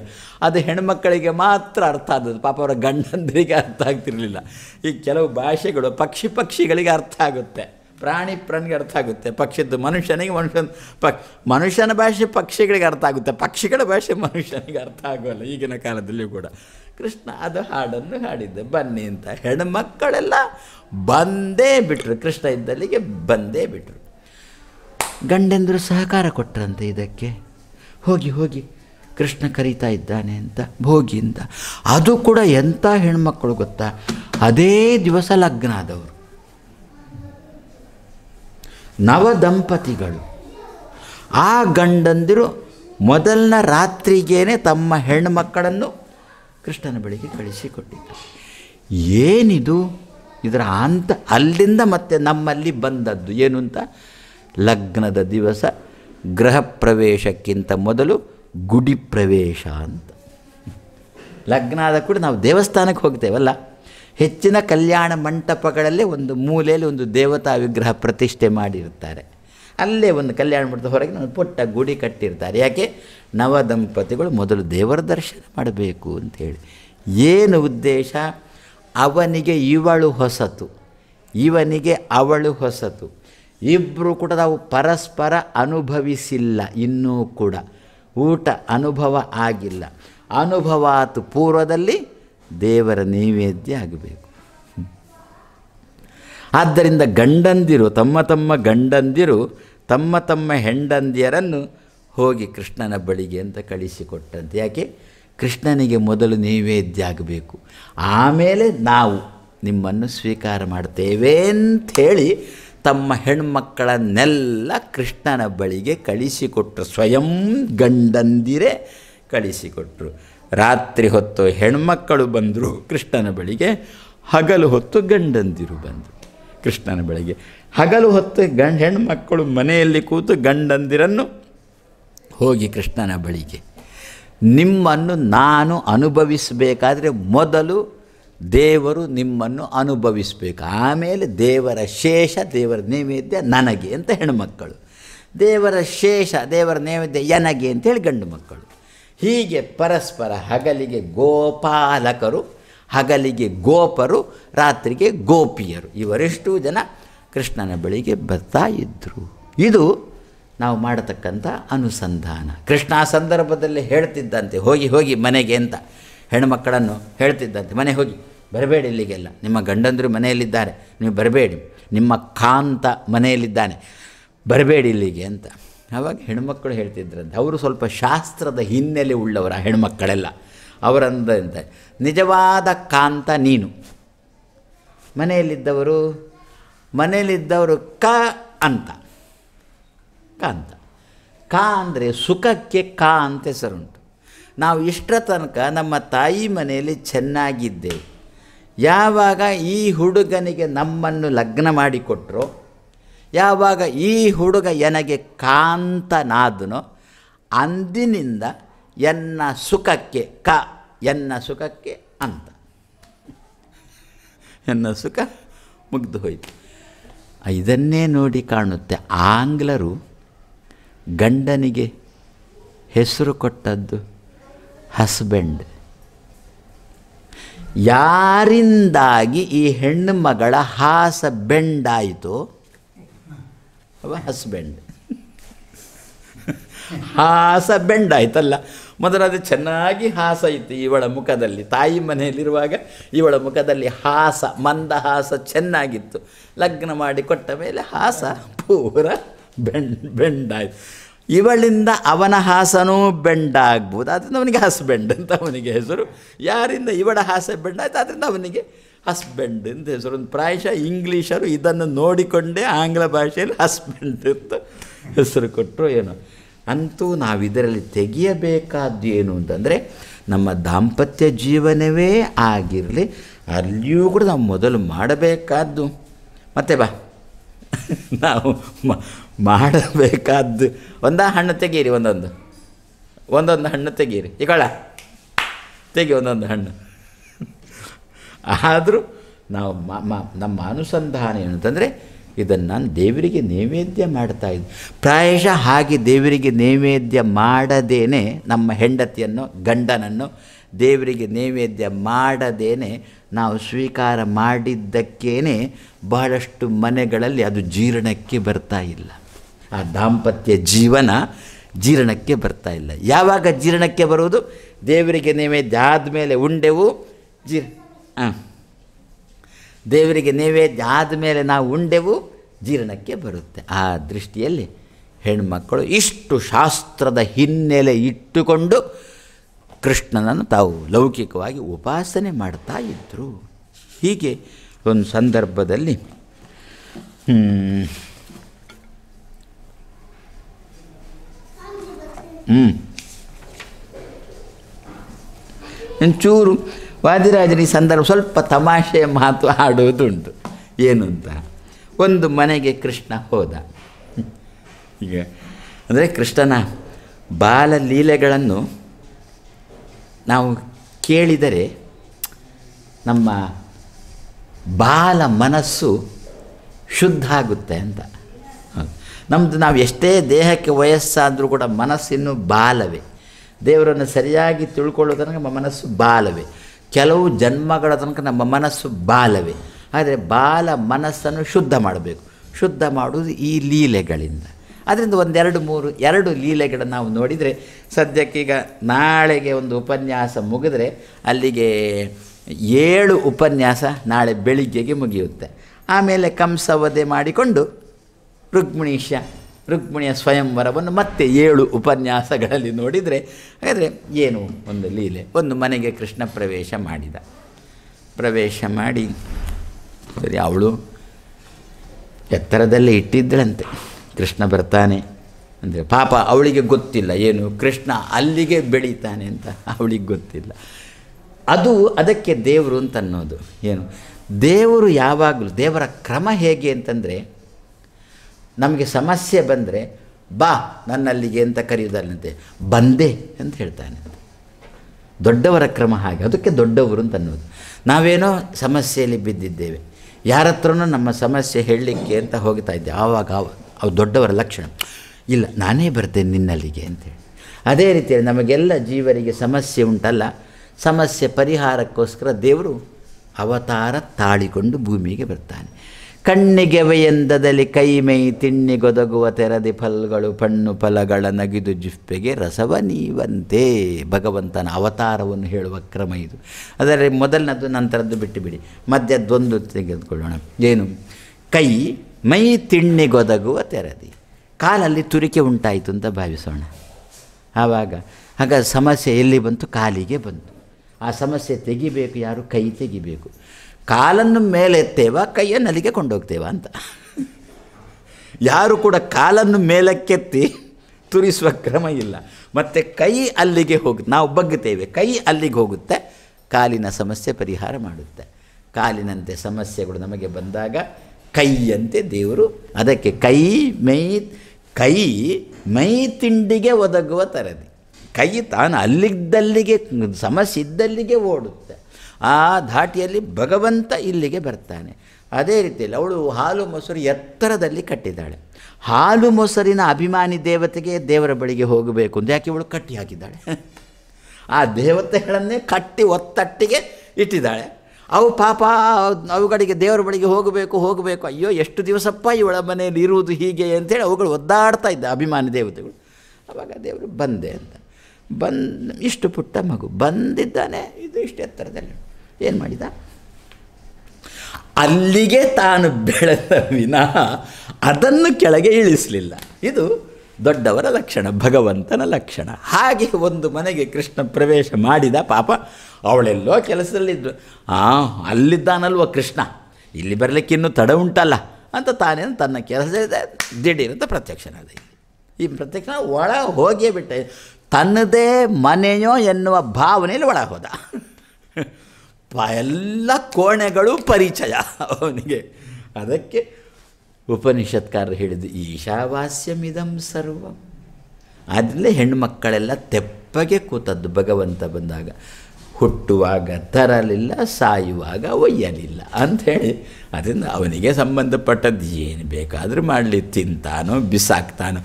ಅದು ಹೆಣ್ಮಕ್ಕಳಿಗೆ ಮಾತ್ರ ಅರ್ಥ ಆದದ್ದು ಪಾಪ ಅವರ ಗಂಡಂದರಿಗೆ ಅರ್ಥ ಆಗ್ತಿರಲಿಲ್ಲ ಈ ಕೆಲವು ಭಾಷೆಗಳು ಪಕ್ಷಿ ಪಕ್ಷಿಗಳಿಗೆ ಅರ್ಥ ಆಗುತ್ತೆ ಪ್ರಾಣಿ ಪ್ರಾಣಿಗೆ ಅರ್ಥ ಆಗುತ್ತೆ ಪಕ್ಷಿದ್ದು ಮನುಷ್ಯನಿಗೆ ಮನುಷ್ಯನ ಪಕ್ ಮನುಷ್ಯನ ಭಾಷೆ ಪಕ್ಷಿಗಳಿಗೆ ಅರ್ಥ ಆಗುತ್ತೆ ಪಕ್ಷಿಗಳ ಭಾಷೆ ಮನುಷ್ಯನಿಗೆ ಅರ್ಥ ಆಗೋಲ್ಲ ಈಗಿನ ಕಾಲದಲ್ಲಿಯೂ ಕೂಡ ಕೃಷ್ಣ ಅದು ಹಾಡನ್ನು ಹಾಡಿದ್ದೆ ಬನ್ನಿ ಅಂತ ಹೆಣ್ಮಕ್ಕಳೆಲ್ಲ ಬಂದೇ ಬಿಟ್ರು ಕೃಷ್ಣ ಇದ್ದಲ್ಲಿಗೆ ಬಂದೇ ಬಿಟ್ಟರು ಗಂಡೆಂದರು ಸಹಕಾರ ಕೊಟ್ಟರಂತೆ ಇದಕ್ಕೆ ಹೋಗಿ ಹೋಗಿ ಕೃಷ್ಣ ಕರೀತಾ ಇದ್ದಾನೆ ಅಂತ ಭೋಗಿಯಿಂದ ಅದು ಕೂಡ ಎಂಥ ಹೆಣ್ಮಕ್ಕಳು ಗೊತ್ತಾ ಅದೇ ದಿವಸ ಲಗ್ನ ಆದವರು ನವದಂಪತಿಗಳು ಆ ಗಂಡಂದಿರು ಮೊದಲನ ರಾತ್ರಿಗೇನೆ ತಮ್ಮ ಹೆಣ್ಣು ಮಕ್ಕಳನ್ನು ಕೃಷ್ಣನ ಬಳಿಗೆ ಕಳಿಸಿಕೊಟ್ಟಿದ್ದರು ಏನಿದು ಇದರ ಅಂತ ಅಲ್ಲಿಂದ ಮತ್ತೆ ನಮ್ಮಲ್ಲಿ ಬಂದದ್ದು ಏನು ಅಂತ ಲಗ್ನದ ದಿವಸ ಗೃಹ ಪ್ರವೇಶಕ್ಕಿಂತ ಮೊದಲು ಗುಡಿ ಪ್ರವೇಶ ಅಂತ ಲಗ್ನ ಆದ ಕೂಡ ನಾವು ದೇವಸ್ಥಾನಕ್ಕೆ ಹೋಗ್ತೇವಲ್ಲ ಹೆಚ್ಚಿನ ಕಲ್ಯಾಣ ಮಂಟಪಗಳಲ್ಲಿ ಒಂದು ಮೂಲೆಯಲ್ಲಿ ಒಂದು ದೇವತಾ ವಿಗ್ರಹ ಪ್ರತಿಷ್ಠೆ ಮಾಡಿರ್ತಾರೆ ಅಲ್ಲೇ ಒಂದು ಕಲ್ಯಾಣ ಮಂಟಪದ ಹೊರಗೆ ಒಂದು ಪುಟ್ಟ ಗುಡಿ ಕಟ್ಟಿರ್ತಾರೆ ಯಾಕೆ ನವ ದಂಪತಿಗಳು ಮೊದಲು ದೇವರ ದರ್ಶನ ಮಾಡಬೇಕು ಅಂಥೇಳಿ ಏನು ಉದ್ದೇಶ ಅವನಿಗೆ ಇವಳು ಹೊಸತು ಇವನಿಗೆ ಅವಳು ಹೊಸತು ಇಬ್ಬರು ಕೂಡ ನಾವು ಪರಸ್ಪರ ಅನುಭವಿಸಿಲ್ಲ ಇನ್ನೂ ಕೂಡ ಊಟ ಅನುಭವ ಆಗಿಲ್ಲ ಅನುಭವಾತು ಪೂರ್ವದಲ್ಲಿ ದೇವರ ನೈವೇದ್ಯ ಆಗಬೇಕು ಆದ್ದರಿಂದ ಗಂಡಂದಿರು ತಮ್ಮ ತಮ್ಮ ಗಂಡಂದಿರು ತಮ್ಮ ತಮ್ಮ ಹೆಂಡಂದಿಯರನ್ನು ಹೋಗಿ ಕೃಷ್ಣನ ಬಳಿಗೆ ಅಂತ ಕಳಿಸಿಕೊಟ್ಟಂತೆ ಯಾಕೆ ಕೃಷ್ಣನಿಗೆ ಮೊದಲು ನೈವೇದ್ಯ ಆಗಬೇಕು ಆಮೇಲೆ ನಾವು ನಿಮ್ಮನ್ನು ಸ್ವೀಕಾರ ಮಾಡ್ತೇವೆ ಅಂಥೇಳಿ ತಮ್ಮ ಹೆಣ್ಮಕ್ಕಳನ್ನೆಲ್ಲ ಕೃಷ್ಣನ ಬಳಿಗೆ ಕಳಿಸಿಕೊಟ್ಟರು ಸ್ವಯಂ ಗಂಡಂದಿರೇ ಕಳಿಸಿಕೊಟ್ರು ರಾತ್ರಿ ಹೊತ್ತು ಹೆಣ್ಮಕ್ಕಳು ಬಂದರು ಕೃಷ್ಣನ ಬಳಿಗೆ ಹಗಲು ಹೊತ್ತು ಗಂಡಂದಿರು ಬಂದರು ಕೃಷ್ಣನ ಬಳಿಗೆ ಹಗಲು ಹೊತ್ತು ಗಂಡ ಹೆಣ್ಮಕ್ಕಳು ಮನೆಯಲ್ಲಿ ಕೂತು ಗಂಡಂದಿರನ್ನು ಹೋಗಿ ಕೃಷ್ಣನ ಬಳಿಗೆ ನಿಮ್ಮನ್ನು ನಾನು ಅನುಭವಿಸಬೇಕಾದ್ರೆ ಮೊದಲು ದೇವರು ನಿಮ್ಮನ್ನು ಅನುಭವಿಸಬೇಕು ಆಮೇಲೆ ದೇವರ ಶೇಷ ದೇವರ ನೈವೇದ್ಯ ನನಗೆ ಅಂತ ಹೆಣ್ಮಕ್ಕಳು ದೇವರ ಶೇಷ ದೇವರ ನೈವೇದ್ಯ ನನಗೆ ಅಂತೇಳಿ ಗಂಡು ಮಕ್ಕಳು ಹೀಗೆ ಪರಸ್ಪರ ಹಗಲಿಗೆ ಗೋಪಾಲಕರು ಹಗಲಿಗೆ ಗೋಪರು ರಾತ್ರಿಗೆ ಗೋಪಿಯರು ಇವರೆಷ್ಟು ಜನ ಕೃಷ್ಣನ ಬಳಿಗೆ ಬರ್ತಾ ಇದ್ದರು ಇದು ನಾವು ಮಾಡತಕ್ಕಂಥ ಅನುಸಂಧಾನ ಕೃಷ್ಣ ಆ ಸಂದರ್ಭದಲ್ಲಿ ಹೇಳ್ತಿದ್ದಂತೆ ಹೋಗಿ ಹೋಗಿ ಮನೆಗೆ ಅಂತ ಹೆಣ್ಮಕ್ಕಳನ್ನು ಹೇಳ್ತಿದ್ದಂತೆ ಮನೆ ಹೋಗಿ ಬರಬೇಡಿ ಇಲ್ಲಿಗೆಲ್ಲ ನಿಮ್ಮ ಗಂಡಂದರು ಮನೆಯಲ್ಲಿದ್ದಾರೆ ನೀವು ಬರಬೇಡಿ ನಿಮ್ಮ ಕಾಂತ ಮನೆಯಲ್ಲಿದ್ದಾನೆ ಬರಬೇಡಿ ಇಲ್ಲಿಗೆ ಅಂತ ಆವಾಗ ಹೆಣ್ಮಕ್ಕಳು ಹೇಳ್ತಿದ್ರಂತೆ ಅವರು ಸ್ವಲ್ಪ ಶಾಸ್ತ್ರದ ಹಿನ್ನೆಲೆ ಉಳ್ಳವರ ಹೆಣ್ಮಕ್ಕಳೆಲ್ಲ ಅವರಂದಂತೆ ನಿಜವಾದ ಕಾಂತ ನೀನು ಮನೆಯಲ್ಲಿದ್ದವರು ಮನೆಯಲ್ಲಿದ್ದವರು ಕ ಅಂತ ಕಾಂತ ಕಾ ಅಂದರೆ ಸುಖಕ್ಕೆ ಕಾ ಅಂತ ಹೆಸರುಂಟು ನಾವು ಇಷ್ಟರ ತನಕ ನಮ್ಮ ತಾಯಿ ಮನೆಯಲ್ಲಿ ಚೆನ್ನಾಗಿದ್ದೇವೆ ಯಾವಾಗ ಈ ಹುಡುಗನಿಗೆ ನಮ್ಮನ್ನು ಲಗ್ನ ಮಾಡಿಕೊಟ್ರೋ ಯಾವಾಗ ಈ ಹುಡುಗ ಎನಗೆ ಕಾಂತನಾದನೋ ಅಂದಿನಿಂದ ಎನ್ನ ಸುಖಕ್ಕೆ ಕ ಎನ್ನ ಸುಖಕ್ಕೆ ಅಂತ ಎನ್ನ ಸುಖ ಮುಗಿದು ಹೋಯಿತು ಇದನ್ನೇ ನೋಡಿ ಕಾಣುತ್ತೆ ಆಂಗ್ಲರು ಗಂಡನಿಗೆ ಹೆಸರು ಕೊಟ್ಟದ್ದು ಹಸ್ಬೆಂಡ್ ಯಾರಿಂದಾಗಿ ಈ ಹೆಣ್ಣು ಮಗಳ ಹಾಸ ಬೆಂಡಾಯಿತೋ ಅವ ಹಸ್ಬೆಂಡ್ ಹಾಸ ಬೆಂಡ್ ಆಯ್ತಲ್ಲ ಮೊದಲು ಅದು ಚೆನ್ನಾಗಿ ಹಾಸ ಇತ್ತು ಇವಳ ಮುಖದಲ್ಲಿ ತಾಯಿ ಮನೆಯಲ್ಲಿರುವಾಗ ಇವಳ ಮುಖದಲ್ಲಿ ಹಾಸ ಮಂದ ಹಾಸ ಚೆನ್ನಾಗಿತ್ತು ಲಗ್ನ ಮಾಡಿ ಕೊಟ್ಟ ಮೇಲೆ ಹಾಸ ಪೂರ ಬೆಂಡ್ ಆಯ್ತು ಇವಳಿಂದ ಅವನ ಹಾಸನೂ ಬೆಂಡ ಆಗ್ಬೋದು ಆದ್ದರಿಂದ ಅವನಿಗೆ ಹಸ್ಬೆಂಡ್ ಅಂತ ಅವನಿಗೆ ಹೆಸರು ಯಾರಿಂದ ಇವಳ ಹಾಸ ಬೆಂಡ ಆಯ್ತು ಆದ್ದರಿಂದ ಅವನಿಗೆ ಹಸ್ಬೆಂಡ್ ಅಂತ ಹೆಸರು ಪ್ರಾಯಶಃ ಇಂಗ್ಲೀಷರು ಇದನ್ನು ನೋಡಿಕೊಂಡೇ ಆಂಗ್ಲ ಭಾಷೆಯಲ್ಲಿ ಹಸ್ಬೆಂಡ್ ಅಂತ ಹೆಸರು ಕೊಟ್ಟರು ಏನೋ ಅಂತೂ ನಾವು ಇದರಲ್ಲಿ ತೆಗೆಯಬೇಕಾದ್ದು ಏನು ಅಂತಂದರೆ ನಮ್ಮ ದಾಂಪತ್ಯ ಜೀವನವೇ ಆಗಿರಲಿ ಅಲ್ಲಿಯೂ ಕೂಡ ನಾವು ಮೊದಲು ಮಾಡಬೇಕಾದ್ದು ಮತ್ತೆ ಬಾ ನಾವು ಮಾಡಬೇಕಾದ್ದು ಒಂದಾ ಹಣ್ಣು ತೆಗೀರಿ ಒಂದೊಂದು ಒಂದೊಂದು ಹಣ್ಣು ತೆಗೀರಿ ಈಗಳ ತೆಗಿ ಒಂದೊಂದು ಹಣ್ಣು ಆದರೂ ನಾವು ನಮ್ಮ ಅನುಸಂಧಾನ ಏನು ಅಂತಂದರೆ ಇದನ್ನು ನಾನು ದೇವರಿಗೆ ನೈವೇದ್ಯ ಮಾಡ್ತಾ ಇದ್ದೆ ಪ್ರಾಯಶಃ ಹಾಗೆ ದೇವರಿಗೆ ನೈವೇದ್ಯ ಮಾಡದೇನೆ ನಮ್ಮ ಹೆಂಡತಿಯನ್ನು ಗಂಡನನ್ನು ದೇವರಿಗೆ ನೈವೇದ್ಯ ಮಾಡದೇನೆ ನಾವು ಸ್ವೀಕಾರ ಮಾಡಿದ್ದಕ್ಕೇನೆ ಬಹಳಷ್ಟು ಮನೆಗಳಲ್ಲಿ ಅದು ಜೀರ್ಣಕ್ಕೆ ಬರ್ತಾ ಇಲ್ಲ ಆ ದಾಂಪತ್ಯ ಜೀವನ ಜೀರ್ಣಕ್ಕೆ ಬರ್ತಾ ಇಲ್ಲ ಯಾವಾಗ ಜೀರ್ಣಕ್ಕೆ ಬರುವುದು ದೇವರಿಗೆ ನೈವೇದ್ಯ ಆದಮೇಲೆ ಉಂಡೆವು ಜೀರ್ಣ ದೇವರಿಗೆ ನೈವೇದ್ಯ ಆದಮೇಲೆ ನಾವು ಉಂಡೆವು ಜೀರ್ಣಕ್ಕೆ ಬರುತ್ತೆ ಆ ದೃಷ್ಟಿಯಲ್ಲಿ ಹೆಣ್ಮಕ್ಕಳು ಇಷ್ಟು ಶಾಸ್ತ್ರದ ಹಿನ್ನೆಲೆ ಇಟ್ಟುಕೊಂಡು ಕೃಷ್ಣನನ್ನು ತಾವು ಲೌಕಿಕವಾಗಿ ಉಪಾಸನೆ ಮಾಡ್ತಾ ಇದ್ದರು ಹೀಗೆ ಒಂದು ಸಂದರ್ಭದಲ್ಲಿ ಹ್ಞೂ ಒಂಚೂರು ವಾದಿರಾಜನ ಈ ಸಂದರ್ಭ ಸ್ವಲ್ಪ ತಮಾಷೆಯ ಮಾತು ಆಡುವುದುಂಟು ಏನು ಅಂತ ಒಂದು ಮನೆಗೆ ಕೃಷ್ಣ ಹೋದ ಈಗ ಅಂದರೆ ಕೃಷ್ಣನ ಬಾಲ ಲೀಲೆಗಳನ್ನು ನಾವು ಕೇಳಿದರೆ ನಮ್ಮ ಬಾಲ ಮನಸ್ಸು ಶುದ್ಧ ಆಗುತ್ತೆ ಅಂತ ನಮ್ಮದು ನಾವು ಎಷ್ಟೇ ದೇಹಕ್ಕೆ ವಯಸ್ಸಾದರೂ ಕೂಡ ಮನಸ್ಸಿನ್ನೂ ಬಾಲವೇ ದೇವರನ್ನು ಸರಿಯಾಗಿ ತಿಳ್ಕೊಳ್ಳೋದನ್ನು ನಮ್ಮ ಮನಸ್ಸು ಬಾಲವೇ ಕೆಲವು ಜನ್ಮಗಳ ತನಕ ನಮ್ಮ ಮನಸ್ಸು ಬಾಲವೇ ಆದರೆ ಬಾಲ ಮನಸ್ಸನ್ನು ಶುದ್ಧ ಮಾಡಬೇಕು ಶುದ್ಧ ಮಾಡುವುದು ಈ ಲೀಲೆಗಳಿಂದ ಅದರಿಂದ ಒಂದೆರಡು ಮೂರು ಎರಡು ಲೀಲೆಗಳನ್ನು ನಾವು ನೋಡಿದರೆ ಸದ್ಯಕ್ಕೀಗ ನಾಳೆಗೆ ಒಂದು ಉಪನ್ಯಾಸ ಮುಗಿದ್ರೆ ಅಲ್ಲಿಗೆ ಏಳು ಉಪನ್ಯಾಸ ನಾಳೆ ಬೆಳಿಗ್ಗೆಗೆ ಮುಗಿಯುತ್ತೆ ಆಮೇಲೆ ಕಂಸವಧೆ ಮಾಡಿಕೊಂಡು ರುಕ್ಮಿಣೀಶ ರುಕ್ಮಿಣಿಯ ಸ್ವಯಂವರವನ್ನು ಮತ್ತೆ ಏಳು ಉಪನ್ಯಾಸಗಳಲ್ಲಿ ನೋಡಿದರೆ ಹಾಗಾದರೆ ಏನು ಒಂದು ಲೀಲೆ ಒಂದು ಮನೆಗೆ ಕೃಷ್ಣ ಪ್ರವೇಶ ಮಾಡಿದ ಪ್ರವೇಶ ಮಾಡಿ ಸರಿ ಅವಳು ಎತ್ತರದಲ್ಲಿ ಇಟ್ಟಿದ್ದಳಂತೆ ಕೃಷ್ಣ ಬರ್ತಾನೆ ಅಂದರೆ ಪಾಪ ಅವಳಿಗೆ ಗೊತ್ತಿಲ್ಲ ಏನು ಕೃಷ್ಣ ಅಲ್ಲಿಗೆ ಬೆಳೀತಾನೆ ಅಂತ ಅವಳಿಗೆ ಗೊತ್ತಿಲ್ಲ ಅದು ಅದಕ್ಕೆ ದೇವರು ಅಂತ ಅನ್ನೋದು ಏನು ದೇವರು ಯಾವಾಗಲೂ ದೇವರ ಕ್ರಮ ಹೇಗೆ ಅಂತಂದರೆ ನಮಗೆ ಸಮಸ್ಯೆ ಬಂದರೆ ಬಾ ನನ್ನಲ್ಲಿಗೆ ಅಂತ ಕರೆಯುವುದಲ್ಲಂತೆ ಬಂದೆ ಅಂತ ಹೇಳ್ತಾನೆ ದೊಡ್ಡವರ ಕ್ರಮ ಹಾಗೆ ಅದಕ್ಕೆ ದೊಡ್ಡವರು ಅಂತ ಅನ್ನೋದು ನಾವೇನೋ ಸಮಸ್ಯೆಯಲ್ಲಿ ಬಿದ್ದಿದ್ದೇವೆ ಯಾರ ನಮ್ಮ ಸಮಸ್ಯೆ ಹೇಳಲಿಕ್ಕೆ ಅಂತ ಹೋಗ್ತಾ ಇದ್ದೆ ಆವಾಗ ಅವು ದೊಡ್ಡವರ ಲಕ್ಷಣ ಇಲ್ಲ ನಾನೇ ಬರ್ತೇನೆ ನಿನ್ನಲ್ಲಿಗೆ ಅಂತೇಳಿ ಅದೇ ರೀತಿಯಲ್ಲಿ ನಮಗೆಲ್ಲ ಜೀವರಿಗೆ ಸಮಸ್ಯೆ ಉಂಟಲ್ಲ ಸಮಸ್ಯೆ ಪರಿಹಾರಕ್ಕೋಸ್ಕರ ದೇವರು ಅವತಾರ ತಾಳಿಕೊಂಡು ಭೂಮಿಗೆ ಬರ್ತಾನೆ ಕಣ್ಣಿಗೆವೆಯೆಂದದಲ್ಲಿ ಕೈಮೈ ತಿಣ್ಣಿಗೊದಗುವ ತೆರದಿ ಫಲ್ಗಳು ಪಣ್ಣು ಫಲಗಳ ನಗಿದು ಜಿಪ್ಪೆಗೆ ರಸವ ನೀವಂತೆ ಭಗವಂತನ ಅವತಾರವನ್ನು ಹೇಳುವ ಕ್ರಮ ಇದು ಅದರಲ್ಲಿ ಮೊದಲನದ್ದು ನಂತರದ್ದು ಬಿಟ್ಟುಬಿಡಿ ಬಿಡಿ ಮಧ್ಯದ್ದೊಂದು ತೆಗೆದುಕೊಳ್ಳೋಣ ಏನು ಕೈ ಮೈ ತಿಣ್ಣಿಗೊದಗುವ ತೆರದಿ ಕಾಲಲ್ಲಿ ತುರಿಕೆ ಉಂಟಾಯಿತು ಅಂತ ಭಾವಿಸೋಣ ಆವಾಗ ಆಗ ಸಮಸ್ಯೆ ಎಲ್ಲಿ ಬಂತು ಕಾಲಿಗೆ ಬಂತು ಆ ಸಮಸ್ಯೆ ತೆಗಿಬೇಕು ಯಾರು ಕೈ ತೆಗಿಬೇಕು ಕಾಲನ್ನು ಮೇಲೆತ್ತೇವ ಕೈಯ ನಲಿಗೆ ಕೊಂಡೋಗ್ತೇವ ಅಂತ ಯಾರು ಕೂಡ ಕಾಲನ್ನು ಮೇಲಕ್ಕೆತ್ತಿ ತುರಿಸುವ ಕ್ರಮ ಇಲ್ಲ ಮತ್ತು ಕೈ ಅಲ್ಲಿಗೆ ಹೋಗ ನಾವು ಬಗ್ಗುತ್ತೇವೆ ಕೈ ಅಲ್ಲಿಗೆ ಹೋಗುತ್ತೆ ಕಾಲಿನ ಸಮಸ್ಯೆ ಪರಿಹಾರ ಮಾಡುತ್ತೆ ಕಾಲಿನಂತೆ ಸಮಸ್ಯೆಗಳು ನಮಗೆ ಬಂದಾಗ ಕೈಯಂತೆ ದೇವರು ಅದಕ್ಕೆ ಕೈ ಮೈ ಕೈ ಮೈ ತಿಂಡಿಗೆ ಒದಗುವ ತರದಿ ಕೈ ತಾನು ಅಲ್ಲಿದ್ದಲ್ಲಿಗೆ ಸಮಸ್ಯೆ ಇದ್ದಲ್ಲಿಗೆ ಓಡುತ್ತೆ ಆ ಧಾಟಿಯಲ್ಲಿ ಭಗವಂತ ಇಲ್ಲಿಗೆ ಬರ್ತಾನೆ ಅದೇ ರೀತಿಯಲ್ಲಿ ಅವಳು ಹಾಲು ಮೊಸರು ಎತ್ತರದಲ್ಲಿ ಕಟ್ಟಿದ್ದಾಳೆ ಹಾಲು ಮೊಸರಿನ ಅಭಿಮಾನಿ ದೇವತೆಗೆ ದೇವರ ಬಳಿಗೆ ಹೋಗಬೇಕು ಅಂತ ಯಾಕೆ ಇವಳು ಕಟ್ಟಿ ಹಾಕಿದ್ದಾಳೆ ಆ ದೇವತೆಗಳನ್ನೇ ಕಟ್ಟಿ ಒತ್ತಟ್ಟಿಗೆ ಇಟ್ಟಿದ್ದಾಳೆ ಅವು ಪಾಪ ಅವುಗಳಿಗೆ ದೇವರ ಬಳಿಗೆ ಹೋಗಬೇಕು ಹೋಗಬೇಕು ಅಯ್ಯೋ ಎಷ್ಟು ದಿವಸಪ್ಪ ಇವಳ ಮನೆಯಲ್ಲಿ ಇರುವುದು ಹೀಗೆ ಅಂತೇಳಿ ಅವುಗಳು ಒದ್ದಾಡ್ತಾ ಇದ್ದ ಅಭಿಮಾನಿ ದೇವತೆಗಳು ಅವಾಗ ದೇವರು ಬಂದೆ ಅಂತ ಬಂದು ಇಷ್ಟು ಪುಟ್ಟ ಮಗು ಬಂದಿದ್ದಾನೆ ಇದು ಇಷ್ಟು ಎತ್ತರದಲ್ಲಿ ಏನು ಮಾಡಿದ ಅಲ್ಲಿಗೆ ತಾನು ಬೆಳೆದ ವಿನಃ ಅದನ್ನು ಕೆಳಗೆ ಇಳಿಸಲಿಲ್ಲ ಇದು ದೊಡ್ಡವರ ಲಕ್ಷಣ ಭಗವಂತನ ಲಕ್ಷಣ ಹಾಗೆ ಒಂದು ಮನೆಗೆ ಕೃಷ್ಣ ಪ್ರವೇಶ ಮಾಡಿದ ಪಾಪ ಅವಳೆಲ್ಲೋ ಕೆಲಸದಲ್ಲಿದ್ದರು ಆ ಅಲ್ಲಿದ್ದಾನಲ್ವ ಕೃಷ್ಣ ಇಲ್ಲಿ ಬರಲಿಕ್ಕಿನ್ನೂ ತಡ ಉಂಟಲ್ಲ ಅಂತ ತಾನೇನು ತನ್ನ ಕೆಲಸ ದಿಢೀರಂತ ಪ್ರತ್ಯಕ್ಷನಾದ ಈ ಪ್ರತ್ಯಕ್ಷ ಒಳ ಹೋಗಿಯೇ ಬಿಟ್ಟೆ ತನ್ನದೇ ಮನೆಯೋ ಎನ್ನುವ ಭಾವನೆಯಲ್ಲಿ ಒಳ ಹೋದ ಎಲ್ಲ ಕೋಣೆಗಳು ಪರಿಚಯ ಅವನಿಗೆ ಅದಕ್ಕೆ ಉಪನಿಷತ್ಕಾರರು ಹೇಳಿದ್ದು ಈಶಾವಾಸ್ಯಮಿದಂ ಸರ್ವ ಆದ್ದರಿಂದ ಹೆಣ್ಮಕ್ಕಳೆಲ್ಲ ತೆಪ್ಪಗೆ ಕೂತದ್ದು ಭಗವಂತ ಬಂದಾಗ ಹುಟ್ಟುವಾಗ ತರಲಿಲ್ಲ ಸಾಯುವಾಗ ಒಯ್ಯಲಿಲ್ಲ ಅಂಥೇಳಿ ಅದರಿಂದ ಅವನಿಗೆ ಸಂಬಂಧಪಟ್ಟದ್ದು ಏನು ಬೇಕಾದರೂ ಮಾಡಲಿ ತಿಂತಾನೋ ಬಿಸಾಕ್ತಾನೋ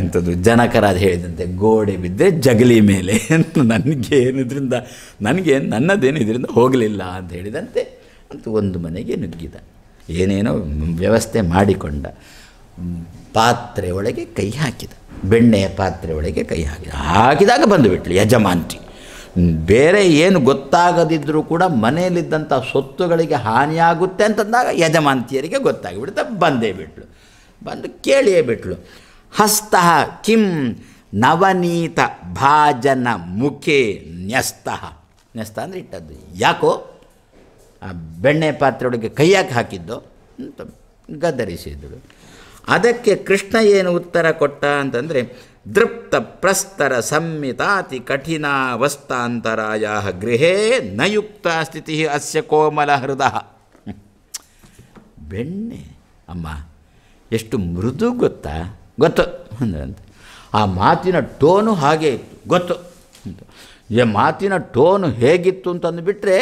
ಎಂಥದ್ದು ಜನಕರಾದ ಹೇಳಿದಂತೆ ಗೋಡೆ ಬಿದ್ದರೆ ಜಗಲಿ ಮೇಲೆ ಅಂತ ನನಗೆ ಏನಿದ್ರಿಂದ ನನಗೆ ನನ್ನದೇನು ಇದರಿಂದ ಹೋಗಲಿಲ್ಲ ಅಂತ ಹೇಳಿದಂತೆ ಅಂತ ಒಂದು ಮನೆಗೆ ನುಗ್ಗಿದ ಏನೇನೋ ವ್ಯವಸ್ಥೆ ಮಾಡಿಕೊಂಡ ಪಾತ್ರೆ ಒಳಗೆ ಕೈ ಹಾಕಿದ ಬೆಣ್ಣೆಯ ಪಾತ್ರೆ ಒಳಗೆ ಕೈ ಹಾಕಿದ ಹಾಕಿದಾಗ ಬಂದುಬಿಟ್ಲು ಯಜಮಾಂತಿ ಬೇರೆ ಏನು ಗೊತ್ತಾಗದಿದ್ದರೂ ಕೂಡ ಮನೆಯಲ್ಲಿದ್ದಂಥ ಸೊತ್ತುಗಳಿಗೆ ಹಾನಿಯಾಗುತ್ತೆ ಅಂತಂದಾಗ ಯಜಮಾಂತಿಯರಿಗೆ ಗೊತ್ತಾಗಿಬಿಡುತ್ತೆ ಬಂದೇ ಬಿಟ್ಲು ಬಂದು ಕೇಳಿಯೇ ಬಿಟ್ಲು ಹಸ್ತ ಕಿಂ ನವನೀತ ಭಾಜನ ಮುಖೇ ನ್ಯಸ್ತ ನ್ಯಸ್ತ ಅಂದರೆ ಇಟ್ಟದ್ದು ಯಾಕೋ ಆ ಬೆಣ್ಣೆ ಪಾತ್ರೆಯೊಳಗೆ ಕೈಯಾಕೆ ಹಾಕಿದ್ದು ಅಂತ ಗದರಿಸಿದಳು ಅದಕ್ಕೆ ಕೃಷ್ಣ ಏನು ಉತ್ತರ ಕೊಟ್ಟ ಅಂತಂದರೆ ದೃಪ್ತ ಪ್ರಸ್ತರ ಸಂಮಿತಾತಿ ಕಠಿಣಾವಸ್ಥಾಂತರಾಯ ಗೃಹೇ ನಯುಕ್ತ ಸ್ಥಿತಿ ಅಸ್ಯ ಕೋಮಲ ಹೃದ ಬೆಣ್ಣೆ ಅಮ್ಮ ಎಷ್ಟು ಮೃದು ಗೊತ್ತಾ ಗೊತ್ತು ಅಂದ್ರಂತೆ ಆ ಮಾತಿನ ಟೋನು ಹಾಗೆ ಇತ್ತು ಗೊತ್ತು ಈ ಮಾತಿನ ಟೋನು ಹೇಗಿತ್ತು ಅಂತಂದುಬಿಟ್ರೆ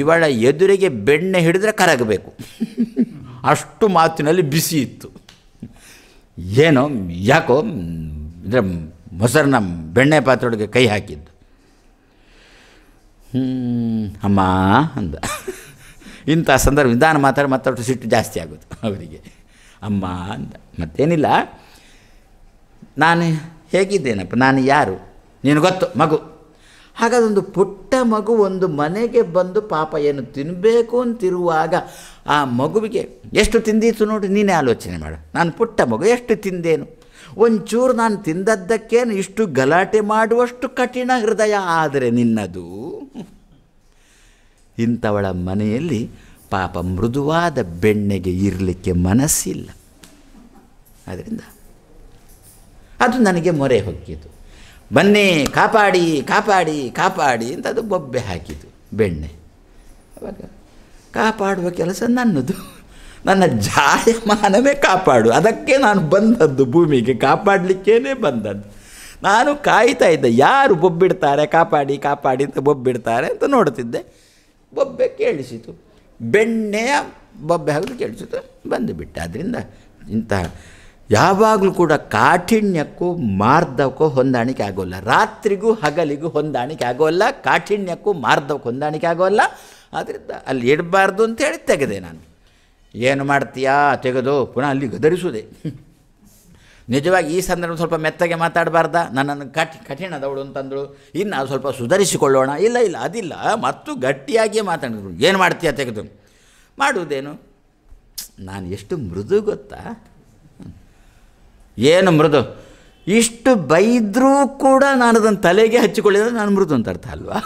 ಇವಳ ಎದುರಿಗೆ ಬೆಣ್ಣೆ ಹಿಡಿದ್ರೆ ಕರಗಬೇಕು ಅಷ್ಟು ಮಾತಿನಲ್ಲಿ ಬಿಸಿ ಇತ್ತು ಏನೋ ಯಾಕೋ ಅಂದರೆ ಮೊಸರನ್ನ ಬೆಣ್ಣೆ ಪಾತ್ರೊಳಗೆ ಕೈ ಹಾಕಿದ್ದು ಅಮ್ಮ ಅಂದ ಇಂಥ ಸಂದರ್ಭ ನಿಧಾನ ಮಾತಾಡಿ ಮತ್ತಷ್ಟು ಸಿಟ್ಟು ಜಾಸ್ತಿ ಆಗೋದು ಅವರಿಗೆ ಅಮ್ಮ ಅಂದ ಮತ್ತೇನಿಲ್ಲ ನಾನು ಹೇಗಿದ್ದೇನಪ್ಪ ನಾನು ಯಾರು ನೀನು ಗೊತ್ತು ಮಗು ಹಾಗಾದೊಂದು ಪುಟ್ಟ ಮಗು ಒಂದು ಮನೆಗೆ ಬಂದು ಪಾಪ ಏನು ತಿನ್ನಬೇಕು ಅಂತಿರುವಾಗ ಆ ಮಗುವಿಗೆ ಎಷ್ಟು ತಿಂದೀತು ನೋಡಿ ನೀನೇ ಆಲೋಚನೆ ಮಾಡು ನಾನು ಪುಟ್ಟ ಮಗು ಎಷ್ಟು ತಿಂದೇನು ಒಂಚೂರು ನಾನು ತಿಂದದ್ದಕ್ಕೇನು ಇಷ್ಟು ಗಲಾಟೆ ಮಾಡುವಷ್ಟು ಕಠಿಣ ಹೃದಯ ಆದರೆ ನಿನ್ನದು ಇಂಥವಳ ಮನೆಯಲ್ಲಿ ಪಾಪ ಮೃದುವಾದ ಬೆಣ್ಣೆಗೆ ಇರಲಿಕ್ಕೆ ಮನಸ್ಸಿಲ್ಲ ಆದ್ದರಿಂದ ಅದು ನನಗೆ ಮೊರೆ ಹೊಕ್ಕಿತು ಬನ್ನಿ ಕಾಪಾಡಿ ಕಾಪಾಡಿ ಕಾಪಾಡಿ ಅಂತ ಅದು ಬೊಬ್ಬೆ ಹಾಕಿತು ಬೆಣ್ಣೆ ಅವಾಗ ಕಾಪಾಡುವ ಕೆಲಸ ನನ್ನದು ನನ್ನ ಜಾಯಮಾನವೇ ಕಾಪಾಡು ಅದಕ್ಕೆ ನಾನು ಬಂದದ್ದು ಭೂಮಿಗೆ ಕಾಪಾಡಲಿಕ್ಕೇನೆ ಬಂದದ್ದು ನಾನು ಕಾಯ್ತಾ ಇದ್ದೆ ಯಾರು ಬೊಬ್ಬಿಡ್ತಾರೆ ಕಾಪಾಡಿ ಕಾಪಾಡಿ ಅಂತ ಬೊಬ್ಬಿಡ್ತಾರೆ ಅಂತ ನೋಡ್ತಿದ್ದೆ ಬೊಬ್ಬೆ ಕೇಳಿಸಿತು ಬೆಣ್ಣೆಯ ಬೊಬ್ಬೆ ಹಾಕಿದು ಕೇಳಿಸಿತು ಬಂದುಬಿಟ್ಟೆ ಆದ್ದರಿಂದ ಇಂತಹ ಯಾವಾಗಲೂ ಕೂಡ ಕಾಠಿಣ್ಯಕ್ಕೂ ಮಾರ್ಧಕ್ಕೂ ಹೊಂದಾಣಿಕೆ ಆಗೋಲ್ಲ ರಾತ್ರಿಗೂ ಹಗಲಿಗೂ ಹೊಂದಾಣಿಕೆ ಆಗೋಲ್ಲ ಕಾಠಿಣ್ಯಕ್ಕೂ ಮಾರ್ಧಕ್ಕೂ ಹೊಂದಾಣಿಕೆ ಆಗೋಲ್ಲ ಆದ್ದರಿಂದ ಅಲ್ಲಿ ಇಡಬಾರ್ದು ಅಂತೇಳಿ ತೆಗೆದೆ ನಾನು ಏನು ಮಾಡ್ತೀಯಾ ತೆಗೆದು ಪುನಃ ಅಲ್ಲಿ ಗದರಿಸುವುದೇ ನಿಜವಾಗಿ ಈ ಸಂದರ್ಭ ಸ್ವಲ್ಪ ಮೆತ್ತಗೆ ಮಾತಾಡಬಾರ್ದ ನನ್ನನ್ನು ಕಠಿ ಕಠಿಣದವಳು ಅಂತಂದಳು ಇನ್ನು ಅದು ಸ್ವಲ್ಪ ಸುಧಾರಿಸಿಕೊಳ್ಳೋಣ ಇಲ್ಲ ಇಲ್ಲ ಅದಿಲ್ಲ ಮತ್ತು ಗಟ್ಟಿಯಾಗಿಯೇ ಮಾತಾಡಿದ್ರು ಏನು ಮಾಡ್ತೀಯಾ ತೆಗೆದು ಮಾಡುವುದೇನು ನಾನು ಎಷ್ಟು ಮೃದು ಗೊತ್ತಾ ಏನು ಮೃದು ಇಷ್ಟು ಬೈದರೂ ಕೂಡ ನಾನು ಅದನ್ನು ತಲೆಗೆ ಹಚ್ಚಿಕೊಳ್ಳಿದ್ರೆ ನಾನು ಮೃದು ಅಂತ ಅರ್ಥ ಅಲ್ವಾ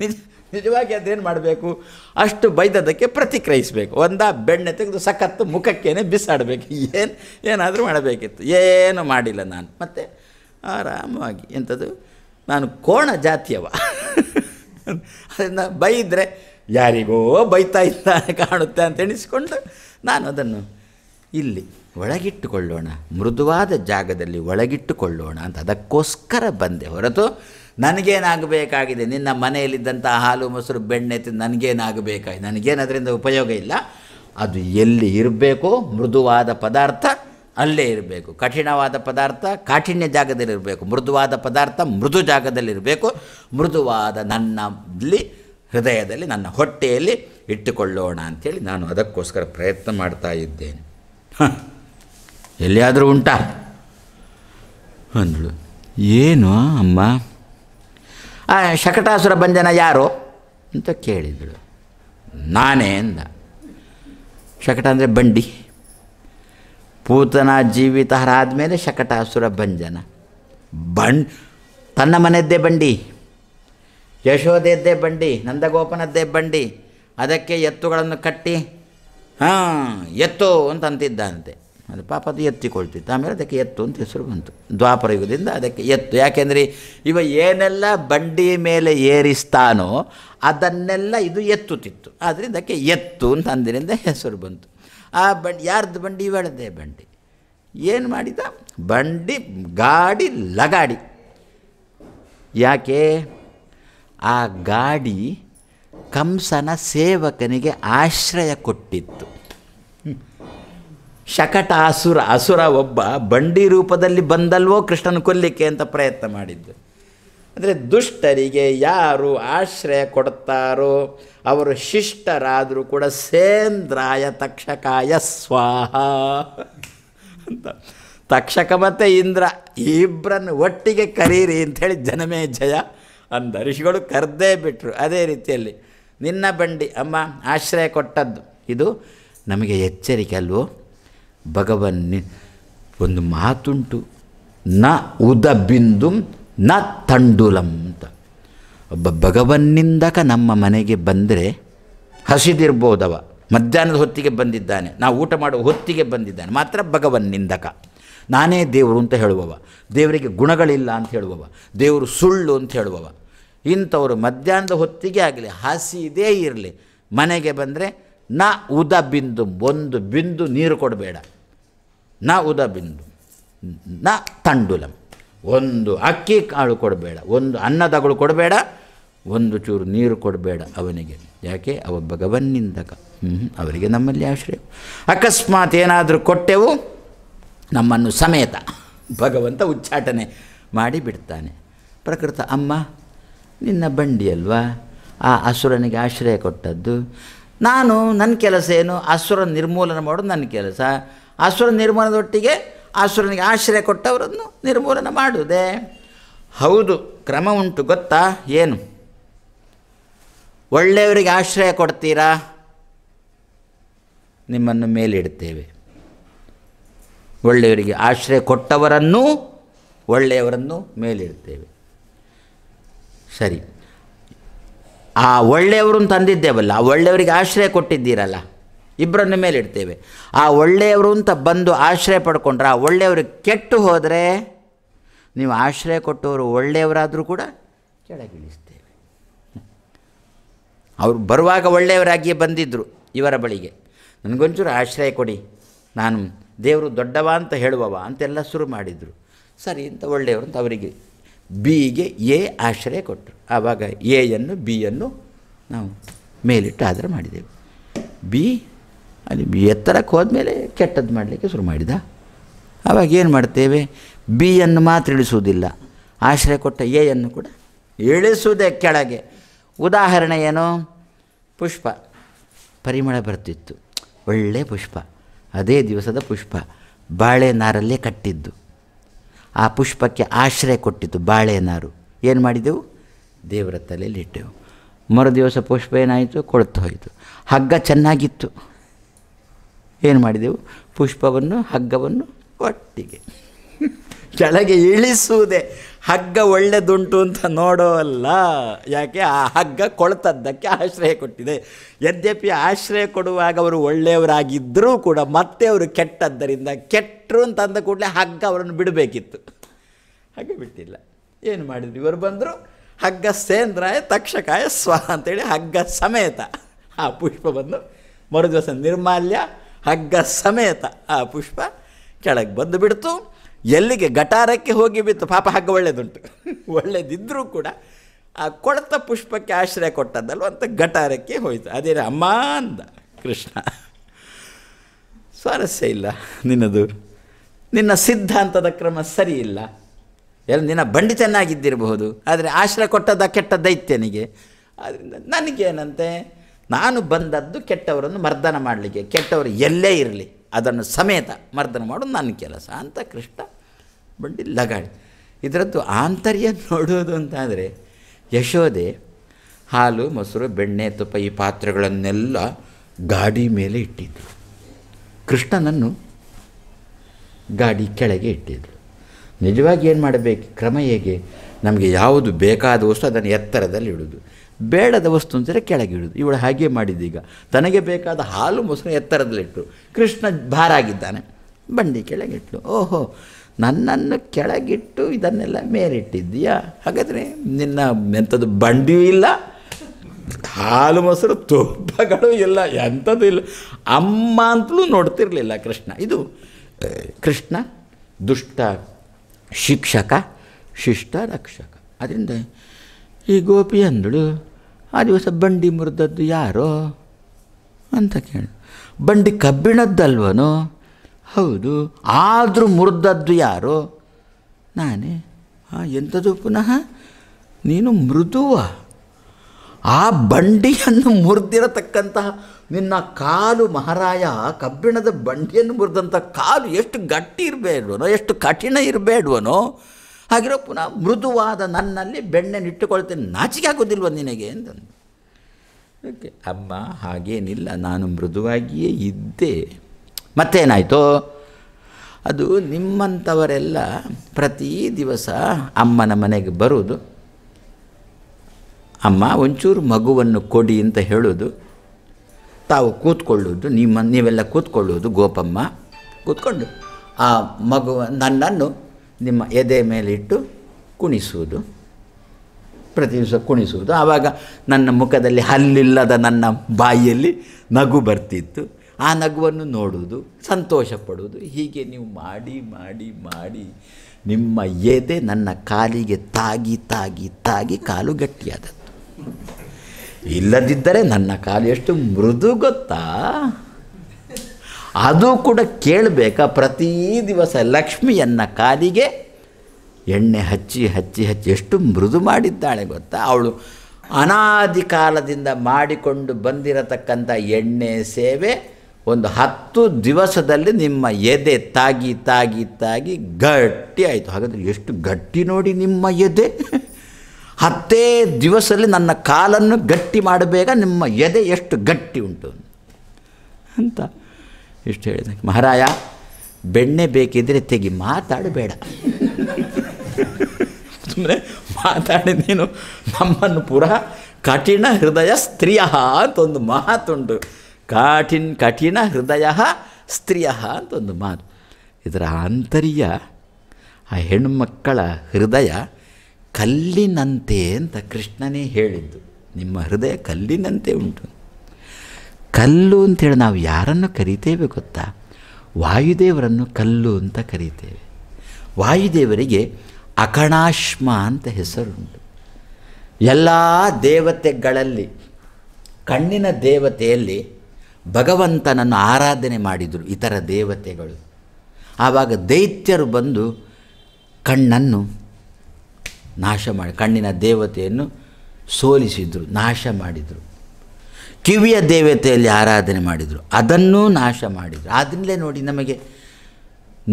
ನಿಜ ನಿಜವಾಗಿ ಅದೇನು ಮಾಡಬೇಕು ಅಷ್ಟು ಬೈದದಕ್ಕೆ ಪ್ರತಿಕ್ರಿಯಿಸಬೇಕು ಒಂದ ಬೆಣ್ಣೆ ತೆಗೆದು ಸಖತ್ತು ಮುಖಕ್ಕೇನೆ ಬಿಸಾಡಬೇಕು ಏನು ಏನಾದರೂ ಮಾಡಬೇಕಿತ್ತು ಏನು ಮಾಡಿಲ್ಲ ನಾನು ಮತ್ತು ಆರಾಮವಾಗಿ ಎಂಥದ್ದು ನಾನು ಕೋಣ ಜಾತಿಯವ ಅದನ್ನು ಬೈದರೆ ಯಾರಿಗೋ ಬೈತಾ ಇಲ್ಲ ಕಾಣುತ್ತೆ ಅಂತ ಎಣಿಸ್ಕೊಂಡು ನಾನು ಅದನ್ನು ಇಲ್ಲಿ ಒಳಗಿಟ್ಟುಕೊಳ್ಳೋಣ ಮೃದುವಾದ ಜಾಗದಲ್ಲಿ ಒಳಗಿಟ್ಟುಕೊಳ್ಳೋಣ ಅಂತ ಅದಕ್ಕೋಸ್ಕರ ಬಂದೆ ಹೊರತು ನನಗೇನಾಗಬೇಕಾಗಿದೆ ನಿನ್ನ ಮನೆಯಲ್ಲಿದ್ದಂಥ ಹಾಲು ಮೊಸರು ಬೆಣ್ಣೆ ತಿಂದು ನನಗೇನಾಗಬೇಕಾಗಿದೆ ನನಗೇನು ಅದರಿಂದ ಉಪಯೋಗ ಇಲ್ಲ ಅದು ಎಲ್ಲಿ ಇರಬೇಕೋ ಮೃದುವಾದ ಪದಾರ್ಥ ಅಲ್ಲೇ ಇರಬೇಕು ಕಠಿಣವಾದ ಪದಾರ್ಥ ಕಾಠಿಣ್ಯ ಜಾಗದಲ್ಲಿರಬೇಕು ಮೃದುವಾದ ಪದಾರ್ಥ ಮೃದು ಜಾಗದಲ್ಲಿರಬೇಕು ಮೃದುವಾದ ನನ್ನಲ್ಲಿ ಹೃದಯದಲ್ಲಿ ನನ್ನ ಹೊಟ್ಟೆಯಲ್ಲಿ ಇಟ್ಟುಕೊಳ್ಳೋಣ ಅಂಥೇಳಿ ನಾನು ಅದಕ್ಕೋಸ್ಕರ ಪ್ರಯತ್ನ ಮಾಡ್ತಾ ಇದ್ದೇನೆ ಹಾಂ ಎಲ್ಲಿಯಾದರೂ ಉಂಟಾ ಅಂದಳು ಏನು ಅಮ್ಮ ಆ ಶಕಟಾಸುರ ಬಂಧನ ಯಾರು ಅಂತ ಕೇಳಿದಳು ನಾನೇ ಅಂದ ಶಕಟ ಅಂದರೆ ಬಂಡಿ ಪೂತನ ಜೀವಿತ ಮೇಲೆ ಶಕಟಾಸುರ ಬಂಜನ ಬಂ ತನ್ನ ಮನೆಯದ್ದೇ ಬಂಡಿ ಯಶೋದೆಯದ್ದೇ ಬಂಡಿ ನಂದಗೋಪನದ್ದೇ ಬಂಡಿ ಅದಕ್ಕೆ ಎತ್ತುಗಳನ್ನು ಕಟ್ಟಿ ಹಾಂ ಎತ್ತು ಅಂತ ಅಂತಿದ್ದಂತೆ ಅದು ಪಾಪ ಅದು ಎತ್ತಿಕೊಳ್ತಿತ್ತು ಆಮೇಲೆ ಅದಕ್ಕೆ ಎತ್ತು ಅಂತ ಹೆಸರು ಬಂತು ದ್ವಾಪರ ಯುಗದಿಂದ ಅದಕ್ಕೆ ಎತ್ತು ಯಾಕೆಂದರೆ ಇವ ಏನೆಲ್ಲ ಬಂಡಿ ಮೇಲೆ ಏರಿಸ್ತಾನೋ ಅದನ್ನೆಲ್ಲ ಇದು ಎತ್ತುತ್ತಿತ್ತು ಆದ್ದರಿಂದ ಅದಕ್ಕೆ ಎತ್ತು ಅಂತ ಅಂದಿನಿಂದ ಹೆಸರು ಬಂತು ಆ ಬಂಡಿ ಯಾರ್ದು ಬಂಡಿ ಇವಳದೇ ಬಂಡಿ ಏನು ಮಾಡಿದ ಬಂಡಿ ಗಾಡಿ ಲಗಾಡಿ ಯಾಕೆ ಆ ಗಾಡಿ ಕಂಸನ ಸೇವಕನಿಗೆ ಆಶ್ರಯ ಕೊಟ್ಟಿತ್ತು ಶಕಟ ಅಸುರ ಅಸುರ ಒಬ್ಬ ಬಂಡಿ ರೂಪದಲ್ಲಿ ಬಂದಲ್ವೋ ಕೃಷ್ಣನ ಕೊಲ್ಲಿಕ್ಕೆ ಅಂತ ಪ್ರಯತ್ನ ಮಾಡಿದ್ದು ಅಂದರೆ ದುಷ್ಟರಿಗೆ ಯಾರು ಆಶ್ರಯ ಕೊಡ್ತಾರೋ ಅವರು ಶಿಷ್ಟರಾದರೂ ಕೂಡ ಸೇಂದ್ರಾಯ ತಕ್ಷಕಾಯ ಸ್ವಾಹ ಅಂತ ತಕ್ಷಕ ಮತ್ತು ಇಂದ್ರ ಇಬ್ಬರನ್ನು ಒಟ್ಟಿಗೆ ಕರೀರಿ ಅಂಥೇಳಿ ಜನಮೇ ಜಯ ಅಂದ ಋಷಿಗಳು ಕರೆದೇ ಬಿಟ್ಟರು ಅದೇ ರೀತಿಯಲ್ಲಿ ನಿನ್ನ ಬಂಡಿ ಅಮ್ಮ ಆಶ್ರಯ ಕೊಟ್ಟದ್ದು ಇದು ನಮಗೆ ಎಚ್ಚರಿಕೆ ಅಲ್ವೋ ಭಗವನ್ ಒಂದು ಮಾತುಂಟು ನ ಉದ ಬಿಂದು ನ ತಂಡುಲಂ ಅಂತ ಒಬ್ಬ ಭಗವನ್ನಿಂದಕ ನಮ್ಮ ಮನೆಗೆ ಬಂದರೆ ಹಸಿದಿರ್ಬೋದವ ಮಧ್ಯಾಹ್ನದ ಹೊತ್ತಿಗೆ ಬಂದಿದ್ದಾನೆ ನಾವು ಊಟ ಮಾಡುವ ಹೊತ್ತಿಗೆ ಬಂದಿದ್ದಾನೆ ಮಾತ್ರ ಭಗವನ್ನಿಂದಕ ನಾನೇ ದೇವರು ಅಂತ ಹೇಳುವವ ದೇವರಿಗೆ ಗುಣಗಳಿಲ್ಲ ಅಂತ ಹೇಳುವವ ದೇವರು ಸುಳ್ಳು ಅಂತ ಹೇಳುವವ ಇಂಥವರು ಮಧ್ಯಾಹ್ನದ ಹೊತ್ತಿಗೆ ಆಗಲಿ ಹಸಿದೇ ಇರಲಿ ಮನೆಗೆ ಬಂದರೆ ನಾ ಉದ ಬಿಂದು ಒಂದು ಬಿಂದು ನೀರು ಕೊಡಬೇಡ ನಾ ಉದ ಬಿಂದು ನ ತಂಡುಲಂ ಒಂದು ಅಕ್ಕಿ ಕಾಳು ಕೊಡಬೇಡ ಒಂದು ಅನ್ನದಗಳು ಕೊಡಬೇಡ ಒಂದು ಚೂರು ನೀರು ಕೊಡಬೇಡ ಅವನಿಗೆ ಯಾಕೆ ಅವ ಭಗವನ್ನಿಂದಕ ಹ್ಞೂ ಅವರಿಗೆ ನಮ್ಮಲ್ಲಿ ಆಶ್ರಯ ಅಕಸ್ಮಾತ್ ಏನಾದರೂ ಕೊಟ್ಟೆವು ನಮ್ಮನ್ನು ಸಮೇತ ಭಗವಂತ ಉಚ್ಚಾಟನೆ ಮಾಡಿ ಬಿಡ್ತಾನೆ ಪ್ರಕೃತ ಅಮ್ಮ ನಿನ್ನ ಬಂಡಿ ಆ ಅಸುರನಿಗೆ ಆಶ್ರಯ ಕೊಟ್ಟದ್ದು ನಾನು ನನ್ನ ಕೆಲಸ ಏನು ಅಸುರ ನಿರ್ಮೂಲನ ಮಾಡೋದು ನನ್ನ ಕೆಲಸ ಅಸುರ ನಿರ್ಮೂಲನದೊಟ್ಟಿಗೆ ಅಸುರನಿಗೆ ಆಶ್ರಯ ಕೊಟ್ಟವರನ್ನು ನಿರ್ಮೂಲನ ಮಾಡುವುದೇ ಹೌದು ಕ್ರಮ ಉಂಟು ಗೊತ್ತಾ ಏನು ಒಳ್ಳೆಯವರಿಗೆ ಆಶ್ರಯ ಕೊಡ್ತೀರಾ ನಿಮ್ಮನ್ನು ಮೇಲಿಡ್ತೇವೆ ಒಳ್ಳೆಯವರಿಗೆ ಆಶ್ರಯ ಕೊಟ್ಟವರನ್ನು ಒಳ್ಳೆಯವರನ್ನು ಮೇಲಿಡ್ತೇವೆ ಸರಿ ಆ ಒಳ್ಳೆಯವರು ತಂದಿದ್ದೇವಲ್ಲ ಆ ಒಳ್ಳೆಯವರಿಗೆ ಆಶ್ರಯ ಕೊಟ್ಟಿದ್ದೀರಲ್ಲ ಇಬ್ಬರನ್ನ ಇಡ್ತೇವೆ ಆ ಒಳ್ಳೆಯವರು ಅಂತ ಬಂದು ಆಶ್ರಯ ಪಡ್ಕೊಂಡ್ರೆ ಆ ಒಳ್ಳೆಯವ್ರಿಗೆ ಕೆಟ್ಟು ಹೋದರೆ ನೀವು ಆಶ್ರಯ ಕೊಟ್ಟವರು ಒಳ್ಳೆಯವರಾದರೂ ಕೂಡ ಕೆಳಗಿಳಿಸ್ತೇವೆ ಅವರು ಬರುವಾಗ ಒಳ್ಳೆಯವರಾಗಿಯೇ ಬಂದಿದ್ದರು ಇವರ ಬಳಿಗೆ ನನಗೊಂಚೂರು ಆಶ್ರಯ ಕೊಡಿ ನಾನು ದೇವರು ದೊಡ್ಡವ ಅಂತ ಹೇಳುವವ ಅಂತೆಲ್ಲ ಶುರು ಮಾಡಿದರು ಸರಿ ಅಂತ ಒಳ್ಳೆಯವರು ಅಂತ ಅವರಿಗೆ ಬಿಗೆ ಎ ಆಶ್ರಯ ಕೊಟ್ಟರು ಆವಾಗ ಎಯನ್ನು ಬಿಯನ್ನು ನಾವು ಮೇಲಿಟ್ಟು ಆಧಾರ ಮಾಡಿದೆವು ಬಿ ಅಲ್ಲಿ ಎತ್ತರಕ್ಕೆ ಹೋದ್ಮೇಲೆ ಕೆಟ್ಟದ್ದು ಮಾಡಲಿಕ್ಕೆ ಶುರು ಮಾಡಿದ ಆವಾಗ ಏನು ಮಾಡ್ತೇವೆ ಬಿಯನ್ನು ಮಾತ್ರ ಇಳಿಸುವುದಿಲ್ಲ ಆಶ್ರಯ ಕೊಟ್ಟ ಎಯನ್ನು ಕೂಡ ಇಳಿಸುವುದೇ ಕೆಳಗೆ ಉದಾಹರಣೆ ಏನು ಪುಷ್ಪ ಪರಿಮಳ ಬರ್ತಿತ್ತು ಒಳ್ಳೆ ಪುಷ್ಪ ಅದೇ ದಿವಸದ ಪುಷ್ಪ ಬಾಳೆ ನಾರಲ್ಲೇ ಕಟ್ಟಿದ್ದು ಆ ಪುಷ್ಪಕ್ಕೆ ಆಶ್ರಯ ಕೊಟ್ಟಿತ್ತು ಬಾಳೆ ನಾರು ಏನು ಮಾಡಿದೆವು ದೇವರ ತಲೆಯಲ್ಲಿ ಇಟ್ಟೆವು ಮರು ದಿವಸ ಪುಷ್ಪ ಏನಾಯಿತು ಕೊಳತು ಹೋಯಿತು ಹಗ್ಗ ಚೆನ್ನಾಗಿತ್ತು ಏನು ಮಾಡಿದೆವು ಪುಷ್ಪವನ್ನು ಹಗ್ಗವನ್ನು ಒಟ್ಟಿಗೆ ಕೆಳಗೆ ಇಳಿಸುವುದೇ ಹಗ್ಗ ಒಳ್ಳೆದುಂಟು ಅಂತ ನೋಡೋಲ್ಲ ಯಾಕೆ ಆ ಹಗ್ಗ ಕೊಳತದ್ದಕ್ಕೆ ಆಶ್ರಯ ಕೊಟ್ಟಿದೆ ಯದ್ಯಪಿ ಆಶ್ರಯ ಕೊಡುವಾಗ ಅವರು ಒಳ್ಳೆಯವರಾಗಿದ್ದರೂ ಕೂಡ ಮತ್ತೆ ಅವರು ಕೆಟ್ಟದ್ದರಿಂದ ಕೆಟ್ಟರು ಅಂತಂದ ಕೂಡಲೇ ಹಗ್ಗ ಅವರನ್ನು ಬಿಡಬೇಕಿತ್ತು ಹಾಗೆ ಬಿಟ್ಟಿಲ್ಲ ಏನು ಮಾಡಿದ್ರು ಇವರು ಬಂದರು ಹಗ್ಗ ಸೇಂದ್ರಾಯ ತಕ್ಷಕಾಯ ಸ್ವ ಅಂತೇಳಿ ಹಗ್ಗ ಸಮೇತ ಆ ಪುಷ್ಪ ಬಂದು ಮರುದಿವಸ ನಿರ್ಮಾಲ್ಯ ಹಗ್ಗ ಸಮೇತ ಆ ಪುಷ್ಪ ಕೆಳಗೆ ಬಂದು ಬಿಡ್ತು ಎಲ್ಲಿಗೆ ಗಟಾರಕ್ಕೆ ಹೋಗಿ ಬಿತ್ತು ಪಾಪ ಹಗ್ಗ ಒಳ್ಳೆಯದುಂಟು ಒಳ್ಳೆಯದಿದ್ದರೂ ಕೂಡ ಆ ಕೊಳತ ಪುಷ್ಪಕ್ಕೆ ಆಶ್ರಯ ಕೊಟ್ಟದ್ದಲ್ವ ಅಂತ ಗಟಾರಕ್ಕೆ ಹೋಯಿತು ಅದೇ ಅಮ್ಮ ಅಂದ ಕೃಷ್ಣ ಸ್ವಾರಸ್ಯ ಇಲ್ಲ ನಿನ್ನದು ನಿನ್ನ ಸಿದ್ಧಾಂತದ ಕ್ರಮ ಸರಿ ಇಲ್ಲ ಎಲ್ಲ ದಿನ ಬಂಡಿತನಾಗಿದ್ದಿರಬಹುದು ಆದರೆ ಆಶ್ರಯ ಕೊಟ್ಟದ ಕೆಟ್ಟ ದೈತ್ಯನಿಗೆ ಆದ್ದರಿಂದ ನನಗೇನಂತೆ ನಾನು ಬಂದದ್ದು ಕೆಟ್ಟವರನ್ನು ಮರ್ದನ ಮಾಡಲಿಕ್ಕೆ ಕೆಟ್ಟವರು ಎಲ್ಲೇ ಇರಲಿ ಅದನ್ನು ಸಮೇತ ಮರ್ದನ ಮಾಡೋದು ನನ್ನ ಕೆಲಸ ಅಂತ ಕೃಷ್ಣ ಬಂಡಿ ಲಗಾಡಿ ಇದರದ್ದು ಆಂತರ್ಯ ನೋಡೋದು ಅಂತಾದರೆ ಯಶೋದೆ ಹಾಲು ಮೊಸರು ಬೆಣ್ಣೆ ತುಪ್ಪ ಈ ಪಾತ್ರೆಗಳನ್ನೆಲ್ಲ ಗಾಡಿ ಮೇಲೆ ಇಟ್ಟಿದ್ದರು ಕೃಷ್ಣನನ್ನು ಗಾಡಿ ಕೆಳಗೆ ಇಟ್ಟಿದ್ದರು ನಿಜವಾಗಿ ಏನು ಮಾಡಬೇಕು ಕ್ರಮ ಹೇಗೆ ನಮಗೆ ಯಾವುದು ಬೇಕಾದ ವಸ್ತು ಅದನ್ನು ಎತ್ತರದಲ್ಲಿ ಇಡೋದು ಬೇಡದ ವಸ್ತು ಕೆಳಗೆ ಕೆಳಗಿಡೋದು ಇವಳು ಹಾಗೆ ಮಾಡಿದ್ದೀಗ ತನಗೆ ಬೇಕಾದ ಹಾಲು ಮೊಸರು ಎತ್ತರದಲ್ಲಿಟ್ಟು ಕೃಷ್ಣ ಭಾರಾಗಿದ್ದಾನೆ ಬಂಡಿ ಕೆಳಗಿಟ್ಟು ಓಹೋ ನನ್ನನ್ನು ಕೆಳಗಿಟ್ಟು ಇದನ್ನೆಲ್ಲ ಮೇರಿಟ್ಟಿದ್ದೀಯಾ ಹಾಗಾದರೆ ನಿನ್ನ ಎಂಥದ್ದು ಬಂಡಿಯೂ ಇಲ್ಲ ಹಾಲು ಮೊಸರು ತುಪ್ಪಗಳು ಇಲ್ಲ ಎಂಥದ್ದು ಇಲ್ಲ ಅಮ್ಮ ಅಂತಲೂ ನೋಡ್ತಿರಲಿಲ್ಲ ಕೃಷ್ಣ ಇದು ಕೃಷ್ಣ ದುಷ್ಟ ಶಿಕ್ಷಕ ಶಿಷ್ಟ ರಕ್ಷಕ ಅದರಿಂದ ಈ ಗೋಪಿ ಅಂದಳು ಆ ದಿವಸ ಬಂಡಿ ಮುರಿದದ್ದು ಯಾರೋ ಅಂತ ಕೇಳಿ ಬಂಡಿ ಕಬ್ಬಿಣದ್ದಲ್ವನೋ ಹೌದು ಆದರೂ ಮುರಿದದ್ದು ಯಾರೋ ನಾನೇ ಹಾಂ ಎಂಥದ್ದು ಪುನಃ ನೀನು ಮೃದುವ ಆ ಬಂಡಿಯನ್ನು ಮುರಿದಿರತಕ್ಕಂತಹ ನಿನ್ನ ಕಾಲು ಮಹಾರಾಯ ಕಬ್ಬಿಣದ ಬಂಡಿಯನ್ನು ಮುರಿದಂಥ ಕಾಲು ಎಷ್ಟು ಗಟ್ಟಿ ಇರಬೇಡ್ವನೋ ಎಷ್ಟು ಕಠಿಣ ಇರಬೇಡ್ವನೋ ಹಾಗಿರೋ ಪುನಃ ಮೃದುವಾದ ನನ್ನಲ್ಲಿ ಬೆಣ್ಣೆ ಇಟ್ಟುಕೊಳ್ತೇನೆ ನಾಚಿಕೆ ಆಗೋದಿಲ್ವ ನಿನಗೆ ಅಂತಂದು ಓಕೆ ಅಮ್ಮ ಹಾಗೇನಿಲ್ಲ ನಾನು ಮೃದುವಾಗಿಯೇ ಇದ್ದೆ ಮತ್ತೇನಾಯಿತು ಅದು ನಿಮ್ಮಂಥವರೆಲ್ಲ ಪ್ರತಿ ದಿವಸ ಅಮ್ಮನ ಮನೆಗೆ ಬರುವುದು ಅಮ್ಮ ಒಂಚೂರು ಮಗುವನ್ನು ಕೊಡಿ ಅಂತ ಹೇಳೋದು ತಾವು ಕೂತ್ಕೊಳ್ಳೋದು ನಿಮ್ಮ ನೀವೆಲ್ಲ ಕೂತ್ಕೊಳ್ಳೋದು ಗೋಪಮ್ಮ ಕೂತ್ಕೊಂಡು ಆ ಮಗುವ ನನ್ನನ್ನು ನಿಮ್ಮ ಎದೆ ಮೇಲಿಟ್ಟು ಕುಣಿಸುವುದು ಪ್ರತಿ ದಿವಸ ಕುಣಿಸುವುದು ಆವಾಗ ನನ್ನ ಮುಖದಲ್ಲಿ ಹಲ್ಲಿಲ್ಲದ ನನ್ನ ಬಾಯಿಯಲ್ಲಿ ನಗು ಬರ್ತಿತ್ತು ಆ ನಗುವನ್ನು ನೋಡುವುದು ಸಂತೋಷ ಪಡುವುದು ಹೀಗೆ ನೀವು ಮಾಡಿ ಮಾಡಿ ಮಾಡಿ ನಿಮ್ಮ ಎದೆ ನನ್ನ ಕಾಲಿಗೆ ತಾಗಿ ತಾಗಿ ತಾಗಿ ಕಾಲು ಗಟ್ಟಿಯಾದದ್ದು ಇಲ್ಲದಿದ್ದರೆ ನನ್ನ ಕಾಲು ಎಷ್ಟು ಮೃದು ಗೊತ್ತಾ ಅದು ಕೂಡ ಕೇಳಬೇಕಾ ಪ್ರತಿ ದಿವಸ ಲಕ್ಷ್ಮಿಯನ್ನ ಕಾಲಿಗೆ ಎಣ್ಣೆ ಹಚ್ಚಿ ಹಚ್ಚಿ ಹಚ್ಚಿ ಎಷ್ಟು ಮೃದು ಮಾಡಿದ್ದಾಳೆ ಗೊತ್ತಾ ಅವಳು ಅನಾದಿ ಕಾಲದಿಂದ ಮಾಡಿಕೊಂಡು ಬಂದಿರತಕ್ಕಂಥ ಎಣ್ಣೆ ಸೇವೆ ಒಂದು ಹತ್ತು ದಿವಸದಲ್ಲಿ ನಿಮ್ಮ ಎದೆ ತಾಗಿ ತಾಗಿ ತಾಗಿ ಗಟ್ಟಿ ಆಯಿತು ಹಾಗಾದರೆ ಎಷ್ಟು ಗಟ್ಟಿ ನೋಡಿ ನಿಮ್ಮ ಎದೆ ಹತ್ತೇ ದಿವಸದಲ್ಲಿ ನನ್ನ ಕಾಲನ್ನು ಗಟ್ಟಿ ಮಾಡಬೇಕ ನಿಮ್ಮ ಎದೆ ಎಷ್ಟು ಗಟ್ಟಿ ಉಂಟು ಅಂತ ಇಷ್ಟು ಹೇಳಿದ ಮಹಾರಾಯ ಬೆಣ್ಣೆ ಬೇಕಿದ್ದರೆ ತೆಗಿ ಮಾತಾಡಬೇಡ ಸುಮ್ಮನೆ ಮಾತಾಡಿ ನೀನು ನಮ್ಮನ್ನು ಪುರ ಕಠಿಣ ಹೃದಯ ಸ್ತ್ರೀಯ ಅಂತ ಒಂದು ಮಾತುಂಟು ಕಾಠಿನ್ ಕಠಿಣ ಹೃದಯ ಸ್ತ್ರೀಯ ಅಂತ ಒಂದು ಮಾತು ಇದರ ಆಂತರ್ಯ ಆ ಮಕ್ಕಳ ಹೃದಯ ಕಲ್ಲಿನಂತೆ ಅಂತ ಕೃಷ್ಣನೇ ಹೇಳಿದ್ದು ನಿಮ್ಮ ಹೃದಯ ಕಲ್ಲಿನಂತೆ ಉಂಟು ಕಲ್ಲು ಅಂತೇಳಿ ನಾವು ಯಾರನ್ನು ಕರಿತೇವೆ ಗೊತ್ತಾ ವಾಯುದೇವರನ್ನು ಕಲ್ಲು ಅಂತ ಕರೀತೇವೆ ವಾಯುದೇವರಿಗೆ ಅಕಣಾಶ್ಮ ಅಂತ ಹೆಸರುಂಟು ಎಲ್ಲ ದೇವತೆಗಳಲ್ಲಿ ಕಣ್ಣಿನ ದೇವತೆಯಲ್ಲಿ ಭಗವಂತನನ್ನು ಆರಾಧನೆ ಮಾಡಿದರು ಇತರ ದೇವತೆಗಳು ಆವಾಗ ದೈತ್ಯರು ಬಂದು ಕಣ್ಣನ್ನು ನಾಶ ಮಾಡಿ ಕಣ್ಣಿನ ದೇವತೆಯನ್ನು ಸೋಲಿಸಿದರು ನಾಶ ಮಾಡಿದರು ಕಿವಿಯ ದೇವತೆಯಲ್ಲಿ ಆರಾಧನೆ ಮಾಡಿದರು ಅದನ್ನೂ ನಾಶ ಮಾಡಿದರು ಆದ್ರಿಂದಲೇ ನೋಡಿ ನಮಗೆ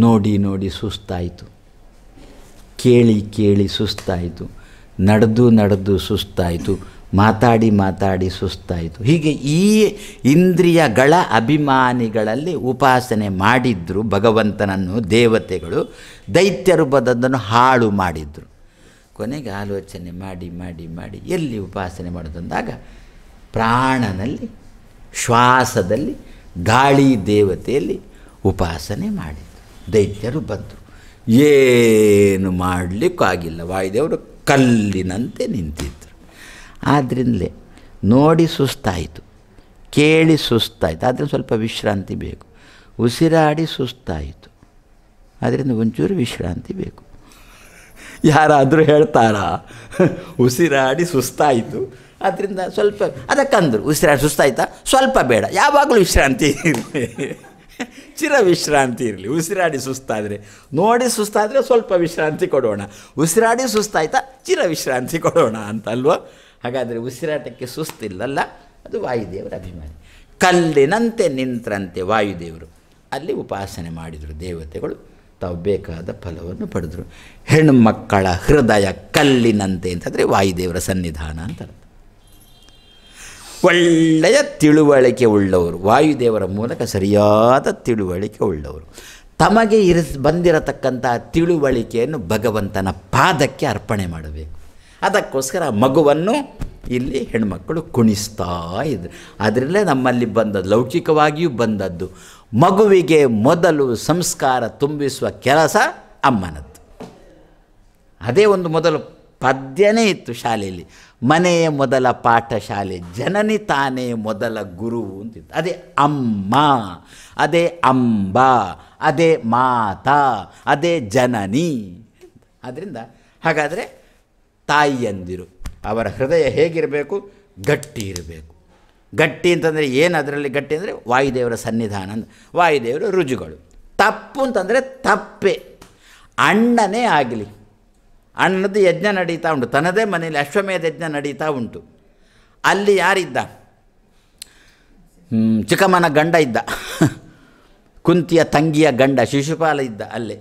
ನೋಡಿ ನೋಡಿ ಸುಸ್ತಾಯಿತು ಕೇಳಿ ಕೇಳಿ ಸುಸ್ತಾಯಿತು ನಡೆದು ನಡೆದು ಸುಸ್ತಾಯಿತು ಮಾತಾಡಿ ಮಾತಾಡಿ ಸುಸ್ತಾಯಿತು ಹೀಗೆ ಈ ಇಂದ್ರಿಯಗಳ ಅಭಿಮಾನಿಗಳಲ್ಲಿ ಉಪಾಸನೆ ಮಾಡಿದ್ರು ಭಗವಂತನನ್ನು ದೇವತೆಗಳು ದೈತ್ಯರು ಬದದ್ದನ್ನು ಹಾಳು ಮಾಡಿದರು ಕೊನೆಗೆ ಆಲೋಚನೆ ಮಾಡಿ ಮಾಡಿ ಮಾಡಿ ಎಲ್ಲಿ ಉಪಾಸನೆ ಅಂದಾಗ ಪ್ರಾಣನಲ್ಲಿ ಶ್ವಾಸದಲ್ಲಿ ಗಾಳಿ ದೇವತೆಯಲ್ಲಿ ಉಪಾಸನೆ ಮಾಡಿದ್ರು ದೈತ್ಯರು ಬಂದರು ಏನು ಆಗಿಲ್ಲ ವಾಯುದೇವರು ಕಲ್ಲಿನಂತೆ ನಿಂತಿದ್ದರು ಆದ್ರಿಂದಲೇ ನೋಡಿ ಸುಸ್ತಾಯಿತು ಕೇಳಿ ಸುಸ್ತಾಯಿತು ಆದರೆ ಸ್ವಲ್ಪ ವಿಶ್ರಾಂತಿ ಬೇಕು ಉಸಿರಾಡಿ ಸುಸ್ತಾಯಿತು ಅದರಿಂದ ಒಂಚೂರು ವಿಶ್ರಾಂತಿ ಬೇಕು ಯಾರಾದರೂ ಹೇಳ್ತಾರಾ ಉಸಿರಾಡಿ ಸುಸ್ತಾಯಿತು ಅದರಿಂದ ಸ್ವಲ್ಪ ಅದಕ್ಕಂದರು ಉಸಿರಾಡಿ ಸುಸ್ತಾಯ್ತಾ ಸ್ವಲ್ಪ ಬೇಡ ಯಾವಾಗಲೂ ವಿಶ್ರಾಂತಿ ಇರಲಿ ಚಿರ ವಿಶ್ರಾಂತಿ ಇರಲಿ ಉಸಿರಾಡಿ ಸುಸ್ತಾದರೆ ನೋಡಿ ಸುಸ್ತಾದರೆ ಸ್ವಲ್ಪ ವಿಶ್ರಾಂತಿ ಕೊಡೋಣ ಉಸಿರಾಡಿ ಸುಸ್ತಾಯ್ತಾ ಚಿರ ವಿಶ್ರಾಂತಿ ಕೊಡೋಣ ಅಂತಲ್ವ ಹಾಗಾದರೆ ಉಸಿರಾಟಕ್ಕೆ ಸುಸ್ತಿಲ್ಲಲ್ಲ ಅದು ವಾಯುದೇವರ ಅಭಿಮಾನಿ ಕಲ್ಲಿನಂತೆ ನಿಂತರಂತೆ ವಾಯುದೇವರು ಅಲ್ಲಿ ಉಪಾಸನೆ ಮಾಡಿದರು ದೇವತೆಗಳು ತಾವು ಬೇಕಾದ ಫಲವನ್ನು ಪಡೆದರು ಹೆಣ್ಮಕ್ಕಳ ಹೃದಯ ಕಲ್ಲಿನಂತೆ ಅಂತಂದರೆ ವಾಯುದೇವರ ಸನ್ನಿಧಾನ ಅಂತ ಒಳ್ಳೆಯ ತಿಳುವಳಿಕೆ ಉಳ್ಳವರು ವಾಯುದೇವರ ಮೂಲಕ ಸರಿಯಾದ ತಿಳುವಳಿಕೆ ಉಳ್ಳವರು ತಮಗೆ ಇರಿಸ್ ಬಂದಿರತಕ್ಕಂಥ ತಿಳುವಳಿಕೆಯನ್ನು ಭಗವಂತನ ಪಾದಕ್ಕೆ ಅರ್ಪಣೆ ಮಾಡಬೇಕು ಅದಕ್ಕೋಸ್ಕರ ಮಗುವನ್ನು ಇಲ್ಲಿ ಹೆಣ್ಮಕ್ಕಳು ಕುಣಿಸ್ತಾ ಇದ್ರು ಅದರಲ್ಲೇ ನಮ್ಮಲ್ಲಿ ಬಂದದ್ದು ಲೌಕಿಕವಾಗಿಯೂ ಬಂದದ್ದು ಮಗುವಿಗೆ ಮೊದಲು ಸಂಸ್ಕಾರ ತುಂಬಿಸುವ ಕೆಲಸ ಅಮ್ಮನದ್ದು ಅದೇ ಒಂದು ಮೊದಲು ಪದ್ಯನೇ ಇತ್ತು ಶಾಲೆಯಲ್ಲಿ ಮನೆಯ ಮೊದಲ ಪಾಠ ಶಾಲೆ ಜನನಿ ತಾನೇ ಮೊದಲ ಗುರು ಅಂತಿತ್ತು ಅದೇ ಅಮ್ಮ ಅದೇ ಅಂಬ ಅದೇ ಮಾತಾ ಅದೇ ಜನನಿ ಆದ್ದರಿಂದ ಹಾಗಾದರೆ ತಾಯಿಯಂದಿರು ಅವರ ಹೃದಯ ಹೇಗಿರಬೇಕು ಗಟ್ಟಿ ಇರಬೇಕು ಗಟ್ಟಿ ಅಂತಂದರೆ ಏನು ಅದರಲ್ಲಿ ಗಟ್ಟಿ ಅಂದರೆ ವಾಯುದೇವರ ಸನ್ನಿಧಾನ ಅಂತ ವಾಯುದೇವರ ರುಜುಗಳು ತಪ್ಪು ಅಂತಂದರೆ ತಪ್ಪೆ ಅಣ್ಣನೇ ಆಗಲಿ ಅಣ್ಣದ್ದು ಯಜ್ಞ ನಡೀತಾ ಉಂಟು ತನ್ನದೇ ಮನೆಯಲ್ಲಿ ಅಶ್ವಮೇಧ ಯಜ್ಞ ನಡೀತಾ ಉಂಟು ಅಲ್ಲಿ ಯಾರಿದ್ದ ಚಿಕ್ಕಮ್ಮನ ಗಂಡ ಇದ್ದ ಕುಂತಿಯ ತಂಗಿಯ ಗಂಡ ಶಿಶುಪಾಲ ಇದ್ದ ಅಲ್ಲಿ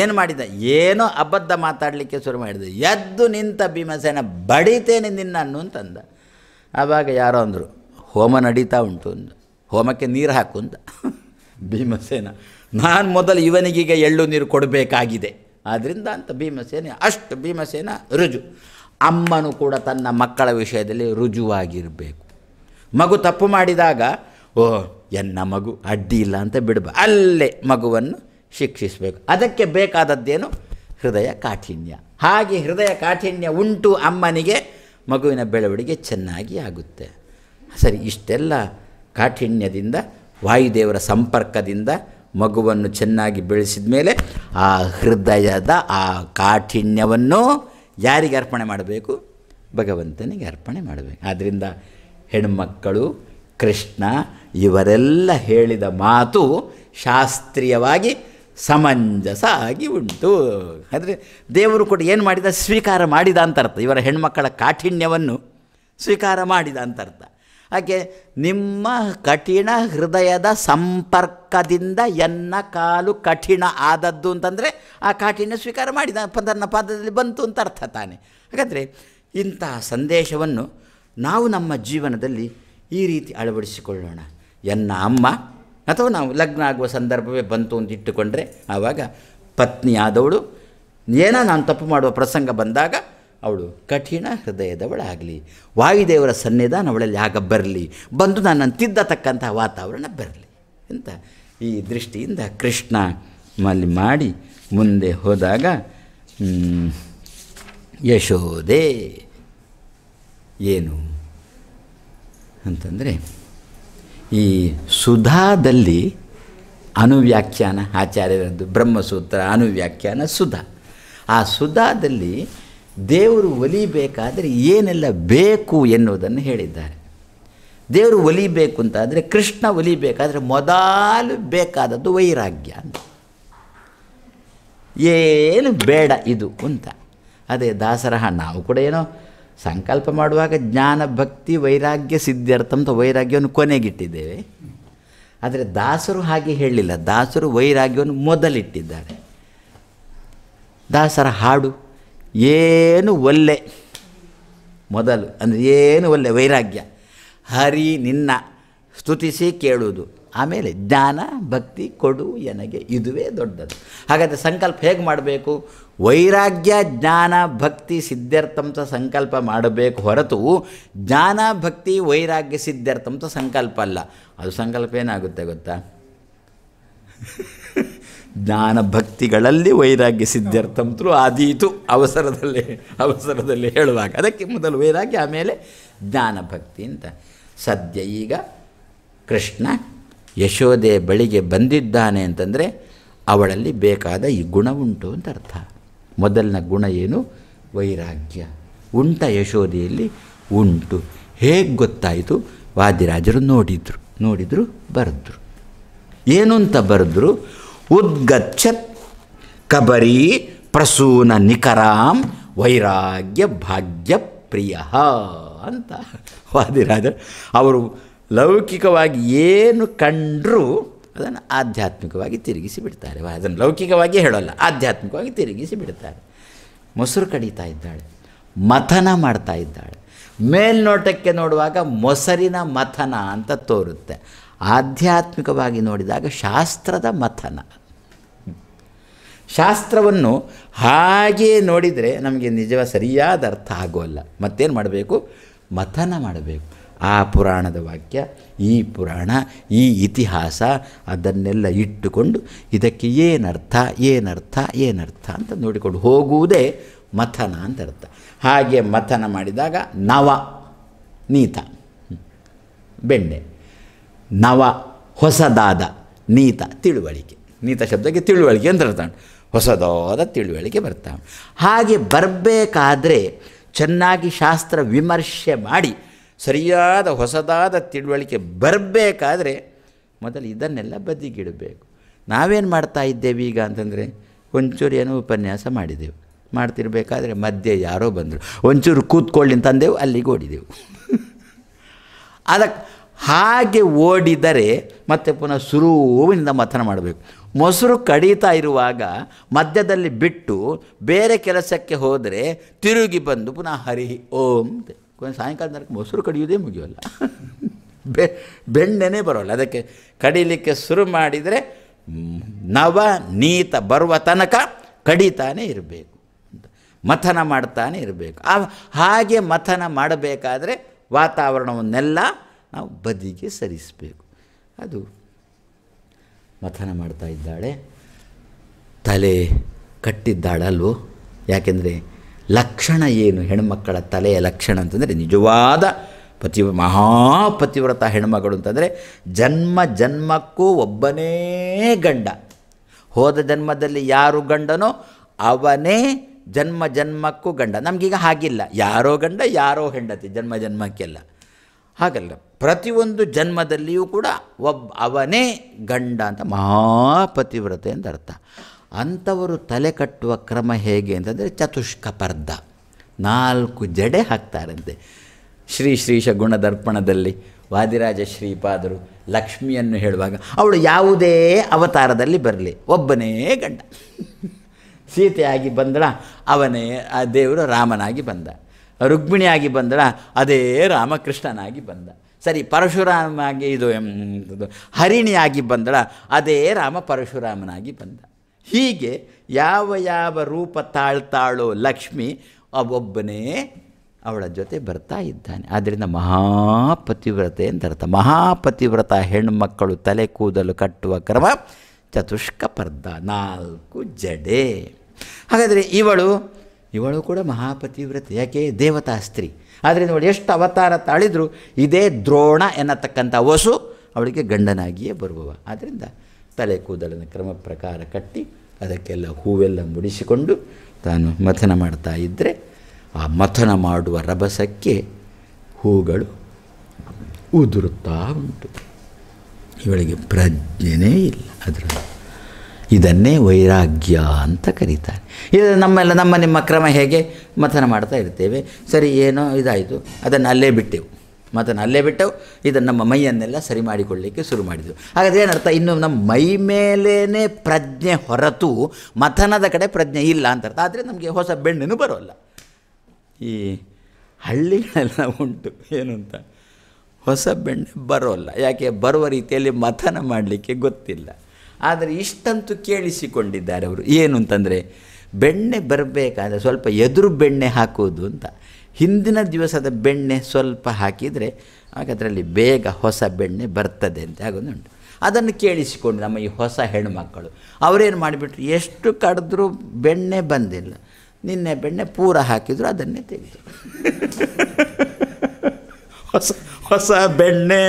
ಏನು ಮಾಡಿದ ಏನೋ ಅಬದ್ಧ ಮಾತಾಡಲಿಕ್ಕೆ ಶುರು ಮಾಡಿದೆ ಎದ್ದು ನಿಂತ ಭೀಮಸೇನ ಬಡಿತೇನೆ ನಿನ್ನನ್ನು ಅಂತಂದ ಆವಾಗ ಯಾರೋ ಅಂದರು ಹೋಮ ನಡೀತಾ ಉಂಟು ಹೋಮಕ್ಕೆ ನೀರು ಹಾಕು ಅಂತ ಭೀಮಸೇನ ನಾನು ಮೊದಲು ಇವನಿಗೀಗ ಎಳ್ಳು ನೀರು ಕೊಡಬೇಕಾಗಿದೆ ಆದ್ದರಿಂದ ಅಂತ ಭೀಮಸೇನೆ ಅಷ್ಟು ಭೀಮಸೇನ ರುಜು ಅಮ್ಮನು ಕೂಡ ತನ್ನ ಮಕ್ಕಳ ವಿಷಯದಲ್ಲಿ ರುಜುವಾಗಿರಬೇಕು ಮಗು ತಪ್ಪು ಮಾಡಿದಾಗ ಓ ಎನ್ನ ಮಗು ಅಡ್ಡಿ ಇಲ್ಲ ಅಂತ ಬಿಡಬ ಅಲ್ಲೇ ಮಗುವನ್ನು ಶಿಕ್ಷಿಸಬೇಕು ಅದಕ್ಕೆ ಬೇಕಾದದ್ದೇನು ಹೃದಯ ಕಾಠಿಣ್ಯ ಹಾಗೆ ಹೃದಯ ಕಾಠಿಣ್ಯ ಉಂಟು ಅಮ್ಮನಿಗೆ ಮಗುವಿನ ಬೆಳವಣಿಗೆ ಚೆನ್ನಾಗಿ ಆಗುತ್ತೆ ಸರಿ ಇಷ್ಟೆಲ್ಲ ಕಾಠಿಣ್ಯದಿಂದ ವಾಯುದೇವರ ಸಂಪರ್ಕದಿಂದ ಮಗುವನ್ನು ಚೆನ್ನಾಗಿ ಬೆಳೆಸಿದ ಮೇಲೆ ಆ ಹೃದಯದ ಆ ಕಾಠಿಣ್ಯವನ್ನು ಯಾರಿಗೆ ಅರ್ಪಣೆ ಮಾಡಬೇಕು ಭಗವಂತನಿಗೆ ಅರ್ಪಣೆ ಮಾಡಬೇಕು ಆದ್ದರಿಂದ ಹೆಣ್ಮಕ್ಕಳು ಕೃಷ್ಣ ಇವರೆಲ್ಲ ಹೇಳಿದ ಮಾತು ಶಾಸ್ತ್ರೀಯವಾಗಿ ಸಮಂಜಸ ಆಗಿ ಉಂಟು ಆದರೆ ದೇವರು ಕೂಡ ಏನು ಮಾಡಿದ ಸ್ವೀಕಾರ ಮಾಡಿದ ಅಂತರ್ಥ ಇವರ ಹೆಣ್ಮಕ್ಕಳ ಕಾಠಿಣ್ಯವನ್ನು ಸ್ವೀಕಾರ ಮಾಡಿದ ಅಂತರ್ಥ ಹಾಗೆ ನಿಮ್ಮ ಕಠಿಣ ಹೃದಯದ ಸಂಪರ್ಕದಿಂದ ಎನ್ನ ಕಾಲು ಕಠಿಣ ಆದದ್ದು ಅಂತಂದರೆ ಆ ಕಾಠಿಣ್ಯ ಸ್ವೀಕಾರ ಮಾಡಿದ ನನ್ನ ಪಾದದಲ್ಲಿ ಬಂತು ಅಂತ ಅರ್ಥ ತಾನೆ ಹಾಗಾದರೆ ಇಂತಹ ಸಂದೇಶವನ್ನು ನಾವು ನಮ್ಮ ಜೀವನದಲ್ಲಿ ಈ ರೀತಿ ಅಳವಡಿಸಿಕೊಳ್ಳೋಣ ಎನ್ನ ಅಮ್ಮ ಅಥವಾ ನಾವು ಲಗ್ನ ಆಗುವ ಸಂದರ್ಭವೇ ಬಂತು ಅಂತ ಇಟ್ಟುಕೊಂಡ್ರೆ ಆವಾಗ ಪತ್ನಿ ಆದವಳು ಏನೋ ನಾನು ತಪ್ಪು ಮಾಡುವ ಪ್ರಸಂಗ ಬಂದಾಗ ಅವಳು ಕಠಿಣ ಹೃದಯದವಳಾಗಲಿ ವಾಯುದೇವರ ಸನ್ನಿಧಾನ ಅವಳಲ್ಲಿ ಆಗ ಬರಲಿ ಬಂದು ನನ್ನನ್ನು ತಿದ್ದತಕ್ಕಂಥ ವಾತಾವರಣ ಬರಲಿ ಅಂತ ಈ ದೃಷ್ಟಿಯಿಂದ ಕೃಷ್ಣ ಮಲ್ಲಿ ಮಾಡಿ ಮುಂದೆ ಹೋದಾಗ ಯಶೋದೆ ಏನು ಅಂತಂದರೆ ಈ ಸುಧಾದಲ್ಲಿ ಅನುವ್ಯಾಖ್ಯಾನ ಆಚಾರ್ಯರದ್ದು ಬ್ರಹ್ಮಸೂತ್ರ ಅನುವ್ಯಾಖ್ಯಾನ ಸುಧಾ ಆ ಸುಧಾದಲ್ಲಿ ದೇವರು ಒಲಿಬೇಕಾದರೆ ಏನೆಲ್ಲ ಬೇಕು ಎನ್ನುವುದನ್ನು ಹೇಳಿದ್ದಾರೆ ದೇವರು ಒಲಿಬೇಕು ಅಂತಾದರೆ ಕೃಷ್ಣ ಒಲಿಬೇಕಾದರೆ ಮೊದಲು ಬೇಕಾದದ್ದು ವೈರಾಗ್ಯ ಅಂತ ಏನು ಬೇಡ ಇದು ಅಂತ ಅದೇ ದಾಸರ ನಾವು ಕೂಡ ಏನೋ ಸಂಕಲ್ಪ ಮಾಡುವಾಗ ಜ್ಞಾನ ಭಕ್ತಿ ವೈರಾಗ್ಯ ಸಿದ್ಧಾರ್ಥ ಅಂತ ವೈರಾಗ್ಯವನ್ನು ಕೊನೆಗಿಟ್ಟಿದ್ದೇವೆ ಆದರೆ ದಾಸರು ಹಾಗೆ ಹೇಳಲಿಲ್ಲ ದಾಸರು ವೈರಾಗ್ಯವನ್ನು ಮೊದಲಿಟ್ಟಿದ್ದಾರೆ ದಾಸರ ಹಾಡು ಏನು ಒಲ್ಲೆ ಮೊದಲು ಅಂದರೆ ಏನು ಒಲ್ಲೆ ವೈರಾಗ್ಯ ಹರಿ ನಿನ್ನ ಸ್ತುತಿಸಿ ಕೇಳುವುದು ಆಮೇಲೆ ಜ್ಞಾನ ಭಕ್ತಿ ಕೊಡು ಎನಗೆ ಇದುವೇ ದೊಡ್ಡದು ಹಾಗಾದರೆ ಸಂಕಲ್ಪ ಹೇಗೆ ಮಾಡಬೇಕು ವೈರಾಗ್ಯ ಜ್ಞಾನ ಭಕ್ತಿ ಸಿದ್ಧಾರ್ಥಂತ ಸಂಕಲ್ಪ ಮಾಡಬೇಕು ಹೊರತು ಜ್ಞಾನ ಭಕ್ತಿ ವೈರಾಗ್ಯ ಸಿದ್ಧಾರ್ಥಂತ ಸಂಕಲ್ಪ ಅಲ್ಲ ಅದು ಸಂಕಲ್ಪ ಏನಾಗುತ್ತೆ ಗೊತ್ತಾ ಭಕ್ತಿಗಳಲ್ಲಿ ವೈರಾಗ್ಯ ಸಿದ್ಧಾರ್ಥಂತರೂ ಆದೀತು ಅವಸರದಲ್ಲಿ ಅವಸರದಲ್ಲಿ ಹೇಳುವಾಗ ಅದಕ್ಕೆ ಮೊದಲು ವೈರಾಗ್ಯ ಆಮೇಲೆ ಭಕ್ತಿ ಅಂತ ಸದ್ಯ ಈಗ ಕೃಷ್ಣ ಯಶೋದೆ ಬಳಿಗೆ ಬಂದಿದ್ದಾನೆ ಅಂತಂದರೆ ಅವಳಲ್ಲಿ ಬೇಕಾದ ಈ ಗುಣ ಉಂಟು ಅಂತ ಅರ್ಥ ಮೊದಲಿನ ಗುಣ ಏನು ವೈರಾಗ್ಯ ಉಂಟ ಯಶೋದೆಯಲ್ಲಿ ಉಂಟು ಹೇಗೆ ಗೊತ್ತಾಯಿತು ವಾದಿರಾಜರು ನೋಡಿದರು ನೋಡಿದರು ಬರೆದ್ರು ಏನು ಅಂತ ಬರೆದ್ರು ಉದ್ಗಚ್ಚತ್ ಕಬರಿ ಪ್ರಸೂನ ನಿಕರಾಂ ವೈರಾಗ್ಯ ಭಾಗ್ಯ ಪ್ರಿಯ ಅಂತ ವಾದಿರಾಜ ಅವರು ಲೌಕಿಕವಾಗಿ ಏನು ಕಂಡರೂ ಅದನ್ನು ಆಧ್ಯಾತ್ಮಿಕವಾಗಿ ತಿರುಗಿಸಿ ಬಿಡ್ತಾರೆ ಅದನ್ನು ಲೌಕಿಕವಾಗಿ ಹೇಳೋಲ್ಲ ಆಧ್ಯಾತ್ಮಿಕವಾಗಿ ತಿರುಗಿಸಿ ಬಿಡ್ತಾರೆ ಮೊಸರು ಕಡಿತಾ ಇದ್ದಾಳೆ ಮಥನ ಮಾಡ್ತಾ ಇದ್ದಾಳೆ ಮೇಲ್ನೋಟಕ್ಕೆ ನೋಡುವಾಗ ಮೊಸರಿನ ಮಥನ ಅಂತ ತೋರುತ್ತೆ ಆಧ್ಯಾತ್ಮಿಕವಾಗಿ ನೋಡಿದಾಗ ಶಾಸ್ತ್ರದ ಮಥನ ಶಾಸ್ತ್ರವನ್ನು ಹಾಗೆ ನೋಡಿದರೆ ನಮಗೆ ನಿಜವ ಸರಿಯಾದ ಅರ್ಥ ಆಗೋಲ್ಲ ಮತ್ತೇನು ಮಾಡಬೇಕು ಮಥನ ಮಾಡಬೇಕು ಆ ಪುರಾಣದ ವಾಕ್ಯ ಈ ಪುರಾಣ ಈ ಇತಿಹಾಸ ಅದನ್ನೆಲ್ಲ ಇಟ್ಟುಕೊಂಡು ಇದಕ್ಕೆ ಏನರ್ಥ ಏನರ್ಥ ಏನರ್ಥ ಅಂತ ನೋಡಿಕೊಂಡು ಹೋಗುವುದೇ ಮಥನ ಅಂತ ಅರ್ಥ ಹಾಗೆ ಮಥನ ಮಾಡಿದಾಗ ನವ ನೀತ ಬೆಣ್ಣೆ ನವ ಹೊಸದಾದ ನೀತ ತಿಳುವಳಿಕೆ ನೀತ ಶಬ್ದಕ್ಕೆ ತಿಳುವಳಿಕೆ ಅಂತ ಹೊಸದಾದ ತಿಳುವಳಿಕೆ ಬರ್ತಾನೆ ಹಾಗೆ ಬರಬೇಕಾದ್ರೆ ಚೆನ್ನಾಗಿ ಶಾಸ್ತ್ರ ವಿಮರ್ಶೆ ಮಾಡಿ ಸರಿಯಾದ ಹೊಸದಾದ ತಿಳುವಳಿಕೆ ಬರಬೇಕಾದ್ರೆ ಮೊದಲು ಇದನ್ನೆಲ್ಲ ಬದಿಗಿಡಬೇಕು ನಾವೇನು ಮಾಡ್ತಾ ಇದ್ದೇವೆ ಈಗ ಅಂತಂದರೆ ಒಂಚೂರು ಏನೋ ಉಪನ್ಯಾಸ ಮಾಡಿದೆವು ಮಾಡ್ತಿರ್ಬೇಕಾದ್ರೆ ಮಧ್ಯೆ ಯಾರೋ ಬಂದರು ಒಂಚೂರು ಕೂತ್ಕೊಳ್ಳಿ ತಂದೆವು ಅಲ್ಲಿಗೆ ಓಡಿದೆವು ಅದಕ್ಕೆ ಹಾಗೆ ಓಡಿದರೆ ಮತ್ತೆ ಪುನಃ ಸುರುವಿನಿಂದ ಮಥನ ಮಾಡಬೇಕು ಮೊಸರು ಕಡಿತಾ ಇರುವಾಗ ಮಧ್ಯದಲ್ಲಿ ಬಿಟ್ಟು ಬೇರೆ ಕೆಲಸಕ್ಕೆ ಹೋದರೆ ತಿರುಗಿ ಬಂದು ಪುನಃ ಹರಿ ಓಂ ಸಾಯಂಕಾಲ ತನಕ ಮೊಸರು ಕಡಿಯೋದೇ ಮುಗಿಯೋಲ್ಲ ಬೆ ಬೆಣ್ಣೆನೇ ಬರೋಲ್ಲ ಅದಕ್ಕೆ ಕಡಿಲಿಕ್ಕೆ ಶುರು ಮಾಡಿದರೆ ನವ ನೀತ ಬರುವ ತನಕ ಕಡಿತಾನೇ ಇರಬೇಕು ಮಥನ ಮಾಡ್ತಾನೆ ಇರಬೇಕು ಆ ಹಾಗೆ ಮಥನ ಮಾಡಬೇಕಾದ್ರೆ ವಾತಾವರಣವನ್ನೆಲ್ಲ ನಾವು ಬದಿಗೆ ಸರಿಸಬೇಕು ಅದು ಮಥನ ಮಾಡ್ತಾ ಇದ್ದಾಳೆ ತಲೆ ಕಟ್ಟಿದ್ದಾಳಲ್ವೋ ಯಾಕೆಂದರೆ ಲಕ್ಷಣ ಏನು ಹೆಣ್ಮಕ್ಕಳ ತಲೆಯ ಲಕ್ಷಣ ಅಂತಂದರೆ ನಿಜವಾದ ಪತಿ ಮಹಾಪತಿವ್ರತ ಹೆಣ್ಮಗಳು ಅಂತಂದರೆ ಜನ್ಮ ಜನ್ಮಕ್ಕೂ ಒಬ್ಬನೇ ಗಂಡ ಹೋದ ಜನ್ಮದಲ್ಲಿ ಯಾರು ಗಂಡನೋ ಅವನೇ ಜನ್ಮ ಜನ್ಮಕ್ಕೂ ಗಂಡ ನಮಗೀಗ ಹಾಗಿಲ್ಲ ಯಾರೋ ಗಂಡ ಯಾರೋ ಹೆಂಡತಿ ಜನ್ಮ ಜನ್ಮಕ್ಕೆಲ್ಲ ಹಾಗಲ್ಲ ಪ್ರತಿಯೊಂದು ಜನ್ಮದಲ್ಲಿಯೂ ಕೂಡ ಒಬ್ಬ ಅವನೇ ಗಂಡ ಅಂತ ಮಹಾಪತಿವ್ರತೆ ಅಂತ ಅರ್ಥ ಅಂಥವರು ತಲೆ ಕಟ್ಟುವ ಕ್ರಮ ಹೇಗೆ ಅಂತಂದರೆ ಚತುಷ್ಕಪರ್ಧ ನಾಲ್ಕು ಜಡೆ ಹಾಕ್ತಾರಂತೆ ಶ್ರೀ ಶ್ರೀಶ ಗುಣದರ್ಪಣದಲ್ಲಿ ವಾದಿರಾಜ ಶ್ರೀಪಾದರು ಲಕ್ಷ್ಮಿಯನ್ನು ಹೇಳುವಾಗ ಅವಳು ಯಾವುದೇ ಅವತಾರದಲ್ಲಿ ಬರಲಿ ಒಬ್ಬನೇ ಗಂಡ ಸೀತೆಯಾಗಿ ಬಂದಳ ಅವನೇ ಆ ದೇವರು ರಾಮನಾಗಿ ಬಂದ ರುಕ್ಮಿಣಿಯಾಗಿ ಬಂದಳ ಅದೇ ರಾಮಕೃಷ್ಣನಾಗಿ ಬಂದ ಸರಿ ಪರಶುರಾಮನಾಗಿ ಇದು ಹರಿಣಿಯಾಗಿ ಬಂದಳ ಅದೇ ರಾಮ ಪರಶುರಾಮನಾಗಿ ಬಂದ ಹೀಗೆ ಯಾವ ಯಾವ ರೂಪ ತಾಳ್ತಾಳೋ ಲಕ್ಷ್ಮಿ ಒಬ್ಬನೇ ಅವಳ ಜೊತೆ ಬರ್ತಾ ಇದ್ದಾನೆ ಆದ್ದರಿಂದ ಮಹಾಪತಿವ್ರತೆ ಅಂತ ಅರ್ಥ ಮಹಾಪತಿವ್ರತ ಹೆಣ್ಮಕ್ಕಳು ತಲೆ ಕೂದಲು ಕಟ್ಟುವ ಕ್ರಮ ಚತುಷ್ಕ ಪರ್ಧ ನಾಲ್ಕು ಜಡೆ ಹಾಗಾದರೆ ಇವಳು ಇವಳು ಕೂಡ ಮಹಾಪತಿವ್ರತೆ ಯಾಕೆ ದೇವತಾ ಸ್ತ್ರೀ ಆದರೆ ನೋಡಿ ಎಷ್ಟು ಅವತಾರ ತಾಳಿದ್ರು ಇದೇ ದ್ರೋಣ ಎನ್ನತಕ್ಕಂಥ ವಸು ಅವಳಿಗೆ ಗಂಡನಾಗಿಯೇ ಬರುವವ ಆದ್ದರಿಂದ ತಲೆ ಕೂದಲನ್ನು ಕ್ರಮ ಪ್ರಕಾರ ಕಟ್ಟಿ ಅದಕ್ಕೆಲ್ಲ ಹೂವೆಲ್ಲ ಮುಡಿಸಿಕೊಂಡು ತಾನು ಮಥನ ಮಾಡ್ತಾ ಇದ್ದರೆ ಆ ಮಥನ ಮಾಡುವ ರಭಸಕ್ಕೆ ಹೂಗಳು ಉದುರುತ್ತಾ ಉಂಟು ಇವಳಿಗೆ ಪ್ರಜ್ಞೆನೇ ಇಲ್ಲ ಅದರಲ್ಲಿ ಇದನ್ನೇ ವೈರಾಗ್ಯ ಅಂತ ಕರೀತಾರೆ ಇದು ನಮ್ಮೆಲ್ಲ ನಮ್ಮ ನಿಮ್ಮ ಕ್ರಮ ಹೇಗೆ ಮಥನ ಮಾಡ್ತಾ ಇರ್ತೇವೆ ಸರಿ ಏನೋ ಇದಾಯಿತು ಅದನ್ನು ಅಲ್ಲೇ ಬಿಟ್ಟೆವು ಮತನ ಅಲ್ಲೇ ಬಿಟ್ಟೆವು ಇದನ್ನು ನಮ್ಮ ಮೈಯನ್ನೆಲ್ಲ ಸರಿ ಮಾಡಿಕೊಳ್ಳಲಿಕ್ಕೆ ಶುರು ಮಾಡಿದೆವು ಹಾಗಾದರೆ ಏನರ್ಥ ಇನ್ನು ನಮ್ಮ ಮೈ ಮೇಲೇ ಪ್ರಜ್ಞೆ ಹೊರತು ಮಥನದ ಕಡೆ ಪ್ರಜ್ಞೆ ಇಲ್ಲ ಅಂತ ಅರ್ಥ ಆದರೆ ನಮಗೆ ಹೊಸ ಬೆಣ್ಣೆನೂ ಬರೋಲ್ಲ ಈ ಹಳ್ಳಿಗಳೆಲ್ಲ ಉಂಟು ಏನು ಅಂತ ಹೊಸ ಬೆಣ್ಣೆ ಬರೋಲ್ಲ ಯಾಕೆ ಬರುವ ರೀತಿಯಲ್ಲಿ ಮಥನ ಮಾಡಲಿಕ್ಕೆ ಗೊತ್ತಿಲ್ಲ ಆದರೆ ಇಷ್ಟಂತೂ ಕೇಳಿಸಿಕೊಂಡಿದ್ದಾರೆ ಅವರು ಏನು ಅಂತಂದರೆ ಬೆಣ್ಣೆ ಬರಬೇಕಾದ್ರೆ ಸ್ವಲ್ಪ ಎದುರು ಬೆಣ್ಣೆ ಹಾಕುವುದು ಅಂತ ಹಿಂದಿನ ದಿವಸದ ಬೆಣ್ಣೆ ಸ್ವಲ್ಪ ಹಾಕಿದರೆ ಆಗ ಅದರಲ್ಲಿ ಬೇಗ ಹೊಸ ಬೆಣ್ಣೆ ಬರ್ತದೆ ಅಂತ ಉಂಟು ಅದನ್ನು ಕೇಳಿಸಿಕೊಂಡು ನಮ್ಮ ಈ ಹೊಸ ಹೆಣ್ಮಕ್ಕಳು ಅವರೇನು ಮಾಡಿಬಿಟ್ರು ಎಷ್ಟು ಕಡಿದ್ರೂ ಬೆಣ್ಣೆ ಬಂದಿಲ್ಲ ನಿನ್ನೆ ಬೆಣ್ಣೆ ಪೂರ ಹಾಕಿದ್ರು ಅದನ್ನೇ ತೆಗೆದು ಹೊಸ ಹೊಸ ಬೆಣ್ಣೆ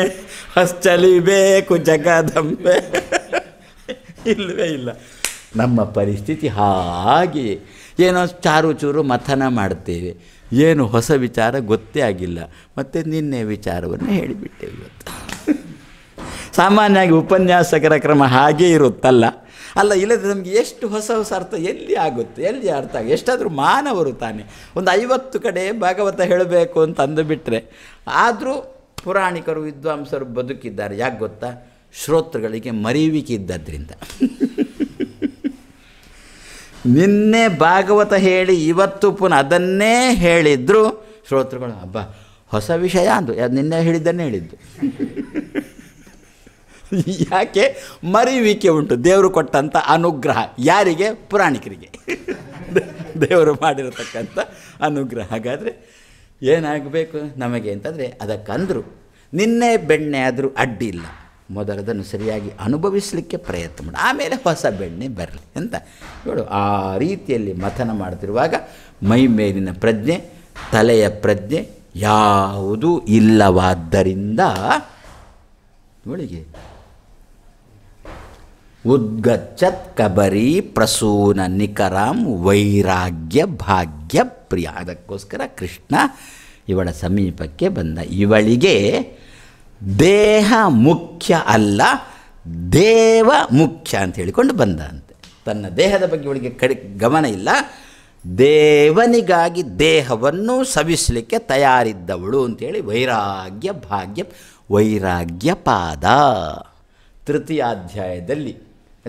ಹೊಸ ಚಲಿಬೇಕು ಜಗದಂಬೆ ಇಲ್ಲವೇ ಇಲ್ಲ ನಮ್ಮ ಪರಿಸ್ಥಿತಿ ಹಾಗೆ ಏನೋ ಚಾರು ಚೂರು ಮಥನ ಮಾಡ್ತೇವೆ ಏನು ಹೊಸ ವಿಚಾರ ಗೊತ್ತೇ ಆಗಿಲ್ಲ ಮತ್ತು ನಿನ್ನೆ ವಿಚಾರವನ್ನು ಹೇಳಿಬಿಟ್ಟೆ ಇವತ್ತು ಸಾಮಾನ್ಯವಾಗಿ ಉಪನ್ಯಾಸಕರ ಕ್ರಮ ಹಾಗೇ ಇರುತ್ತಲ್ಲ ಅಲ್ಲ ಇಲ್ಲದೆ ನಮಗೆ ಎಷ್ಟು ಹೊಸ ಹೊಸ ಅರ್ಥ ಎಲ್ಲಿ ಆಗುತ್ತೆ ಎಲ್ಲಿ ಅರ್ಥ ಆಗುತ್ತೆ ಎಷ್ಟಾದರೂ ಮಾನವರು ತಾನೆ ಒಂದು ಐವತ್ತು ಕಡೆ ಭಾಗವತ ಹೇಳಬೇಕು ಅಂತ ಅಂದುಬಿಟ್ರೆ ಆದರೂ ಪುರಾಣಿಕರು ವಿದ್ವಾಂಸರು ಬದುಕಿದ್ದಾರೆ ಯಾಕೆ ಗೊತ್ತಾ ಶ್ರೋತೃಗಳಿಗೆ ಮರೆಯುವಿಕೆ ಇದ್ದದ್ರಿಂದ ನಿನ್ನೆ ಭಾಗವತ ಹೇಳಿ ಇವತ್ತು ಪುನಃ ಅದನ್ನೇ ಹೇಳಿದ್ರು ಶ್ರೋತೃಗಳು ಹಬ್ಬ ಹೊಸ ವಿಷಯ ಅಂದು ನಿನ್ನೆ ಹೇಳಿದ್ದನ್ನೇ ಹೇಳಿದ್ದು ಯಾಕೆ ಮರೆಯುವಿಕೆ ಉಂಟು ದೇವರು ಕೊಟ್ಟಂಥ ಅನುಗ್ರಹ ಯಾರಿಗೆ ಪುರಾಣಿಕರಿಗೆ ದೇವರು ಮಾಡಿರತಕ್ಕಂಥ ಅನುಗ್ರಹ ಹಾಗಾದರೆ ಏನಾಗಬೇಕು ನಮಗೆ ಅಂತಂದರೆ ಅದಕ್ಕಂದರು ನಿನ್ನೆ ಬೆಣ್ಣೆ ಆದರೂ ಅಡ್ಡಿ ಇಲ್ಲ ಮೊದಲದನ್ನು ಸರಿಯಾಗಿ ಅನುಭವಿಸಲಿಕ್ಕೆ ಪ್ರಯತ್ನ ಮಾಡಿ ಆಮೇಲೆ ಹೊಸ ಬೆಣ್ಣೆ ಬರಲಿ ಅಂತ ನೋಡು ಆ ರೀತಿಯಲ್ಲಿ ಮಥನ ಮಾಡ್ತಿರುವಾಗ ಮೈ ಮೇಲಿನ ಪ್ರಜ್ಞೆ ತಲೆಯ ಪ್ರಜ್ಞೆ ಯಾವುದೂ ಇಲ್ಲವಾದ್ದರಿಂದ ನೋಡಿಗೆ ಉದ್ಗಚ್ಚತ್ ಕಬರಿ ಪ್ರಸೂನ ನಿಕರಾಂ ವೈರಾಗ್ಯ ಭಾಗ್ಯ ಪ್ರಿಯ ಅದಕ್ಕೋಸ್ಕರ ಕೃಷ್ಣ ಇವಳ ಸಮೀಪಕ್ಕೆ ಬಂದ ಇವಳಿಗೆ ದೇಹ ಮುಖ್ಯ ಅಲ್ಲ ದೇವ ಮುಖ್ಯ ಅಂತ ಹೇಳಿಕೊಂಡು ಬಂದಂತೆ ತನ್ನ ದೇಹದ ಬಗ್ಗೆ ಅವಳಿಗೆ ಕಡಿ ಗಮನ ಇಲ್ಲ ದೇವನಿಗಾಗಿ ದೇಹವನ್ನು ಸವಿಸಲಿಕ್ಕೆ ತಯಾರಿದ್ದವಳು ಅಂತೇಳಿ ವೈರಾಗ್ಯ ಭಾಗ್ಯ ವೈರಾಗ್ಯ ಪಾದ ತೃತೀಯ ಅಧ್ಯಾಯದಲ್ಲಿ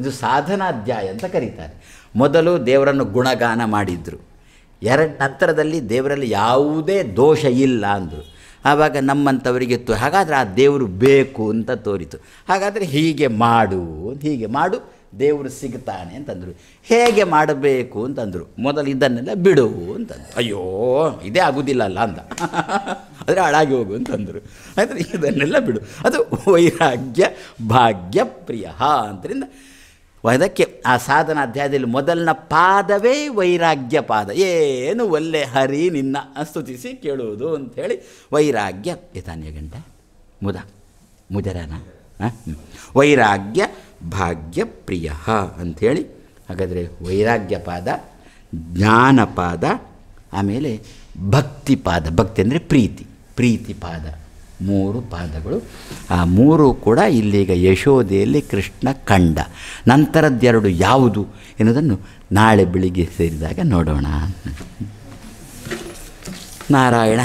ಅದು ಸಾಧನಾಧ್ಯಾಯ ಅಂತ ಕರೀತಾರೆ ಮೊದಲು ದೇವರನ್ನು ಗುಣಗಾನ ಮಾಡಿದರು ಎರಡು ನಂತರದಲ್ಲಿ ದೇವರಲ್ಲಿ ಯಾವುದೇ ದೋಷ ಇಲ್ಲ ಅಂದರು ಆವಾಗ ನಮ್ಮಂಥವರಿಗೆ ತೋ ಹಾಗಾದರೆ ಆ ದೇವರು ಬೇಕು ಅಂತ ತೋರಿತು ಹಾಗಾದರೆ ಹೀಗೆ ಮಾಡು ಅಂತ ಹೀಗೆ ಮಾಡು ದೇವರು ಸಿಗ್ತಾನೆ ಅಂತಂದರು ಹೇಗೆ ಮಾಡಬೇಕು ಅಂತಂದರು ಮೊದಲು ಇದನ್ನೆಲ್ಲ ಬಿಡು ಅಂತಂದರು ಅಯ್ಯೋ ಇದೇ ಆಗೋದಿಲ್ಲ ಅಲ್ಲ ಅಂತ ಆದರೆ ಹಾಳಾಗಿ ಹೋಗು ಅಂತಂದರು ಆದರೆ ಇದನ್ನೆಲ್ಲ ಬಿಡು ಅದು ವೈರಾಗ್ಯ ಭಾಗ್ಯ ಪ್ರಿಯ ಅಂತರಿಂದ ಅದಕ್ಕೆ ಆ ಸಾಧನ ಅಧ್ಯಾಯದಲ್ಲಿ ಮೊದಲನ ಪಾದವೇ ವೈರಾಗ್ಯ ಪಾದ ಏನು ಒಲ್ಲೆ ಹರಿ ನಿನ್ನ ಸ್ತುತಿಸಿ ಕೇಳುವುದು ಅಂಥೇಳಿ ವೈರಾಗ್ಯ ಏತಾನ್ಯ ಗಂಟ ಮುದ ಮುದರನ ವೈರಾಗ್ಯ ಭಾಗ್ಯ ಪ್ರಿಯ ಅಂಥೇಳಿ ಹಾಗಾದರೆ ವೈರಾಗ್ಯ ಪಾದ ಜ್ಞಾನಪಾದ ಆಮೇಲೆ ಭಕ್ತಿಪಾದ ಭಕ್ತಿ ಅಂದರೆ ಪ್ರೀತಿ ಪ್ರೀತಿಪಾದ ಮೂರು ಪಾದಗಳು ಆ ಮೂರು ಕೂಡ ಇಲ್ಲಿಗ ಯಶೋದೆಯಲ್ಲಿ ಕೃಷ್ಣ ಕಂಡ ನಂತರದ್ದೆರಡು ಯಾವುದು ಎನ್ನುವುದನ್ನು ನಾಳೆ ಬೆಳಿಗ್ಗೆ ಸೇರಿದಾಗ ನೋಡೋಣ ನಾರಾಯಣ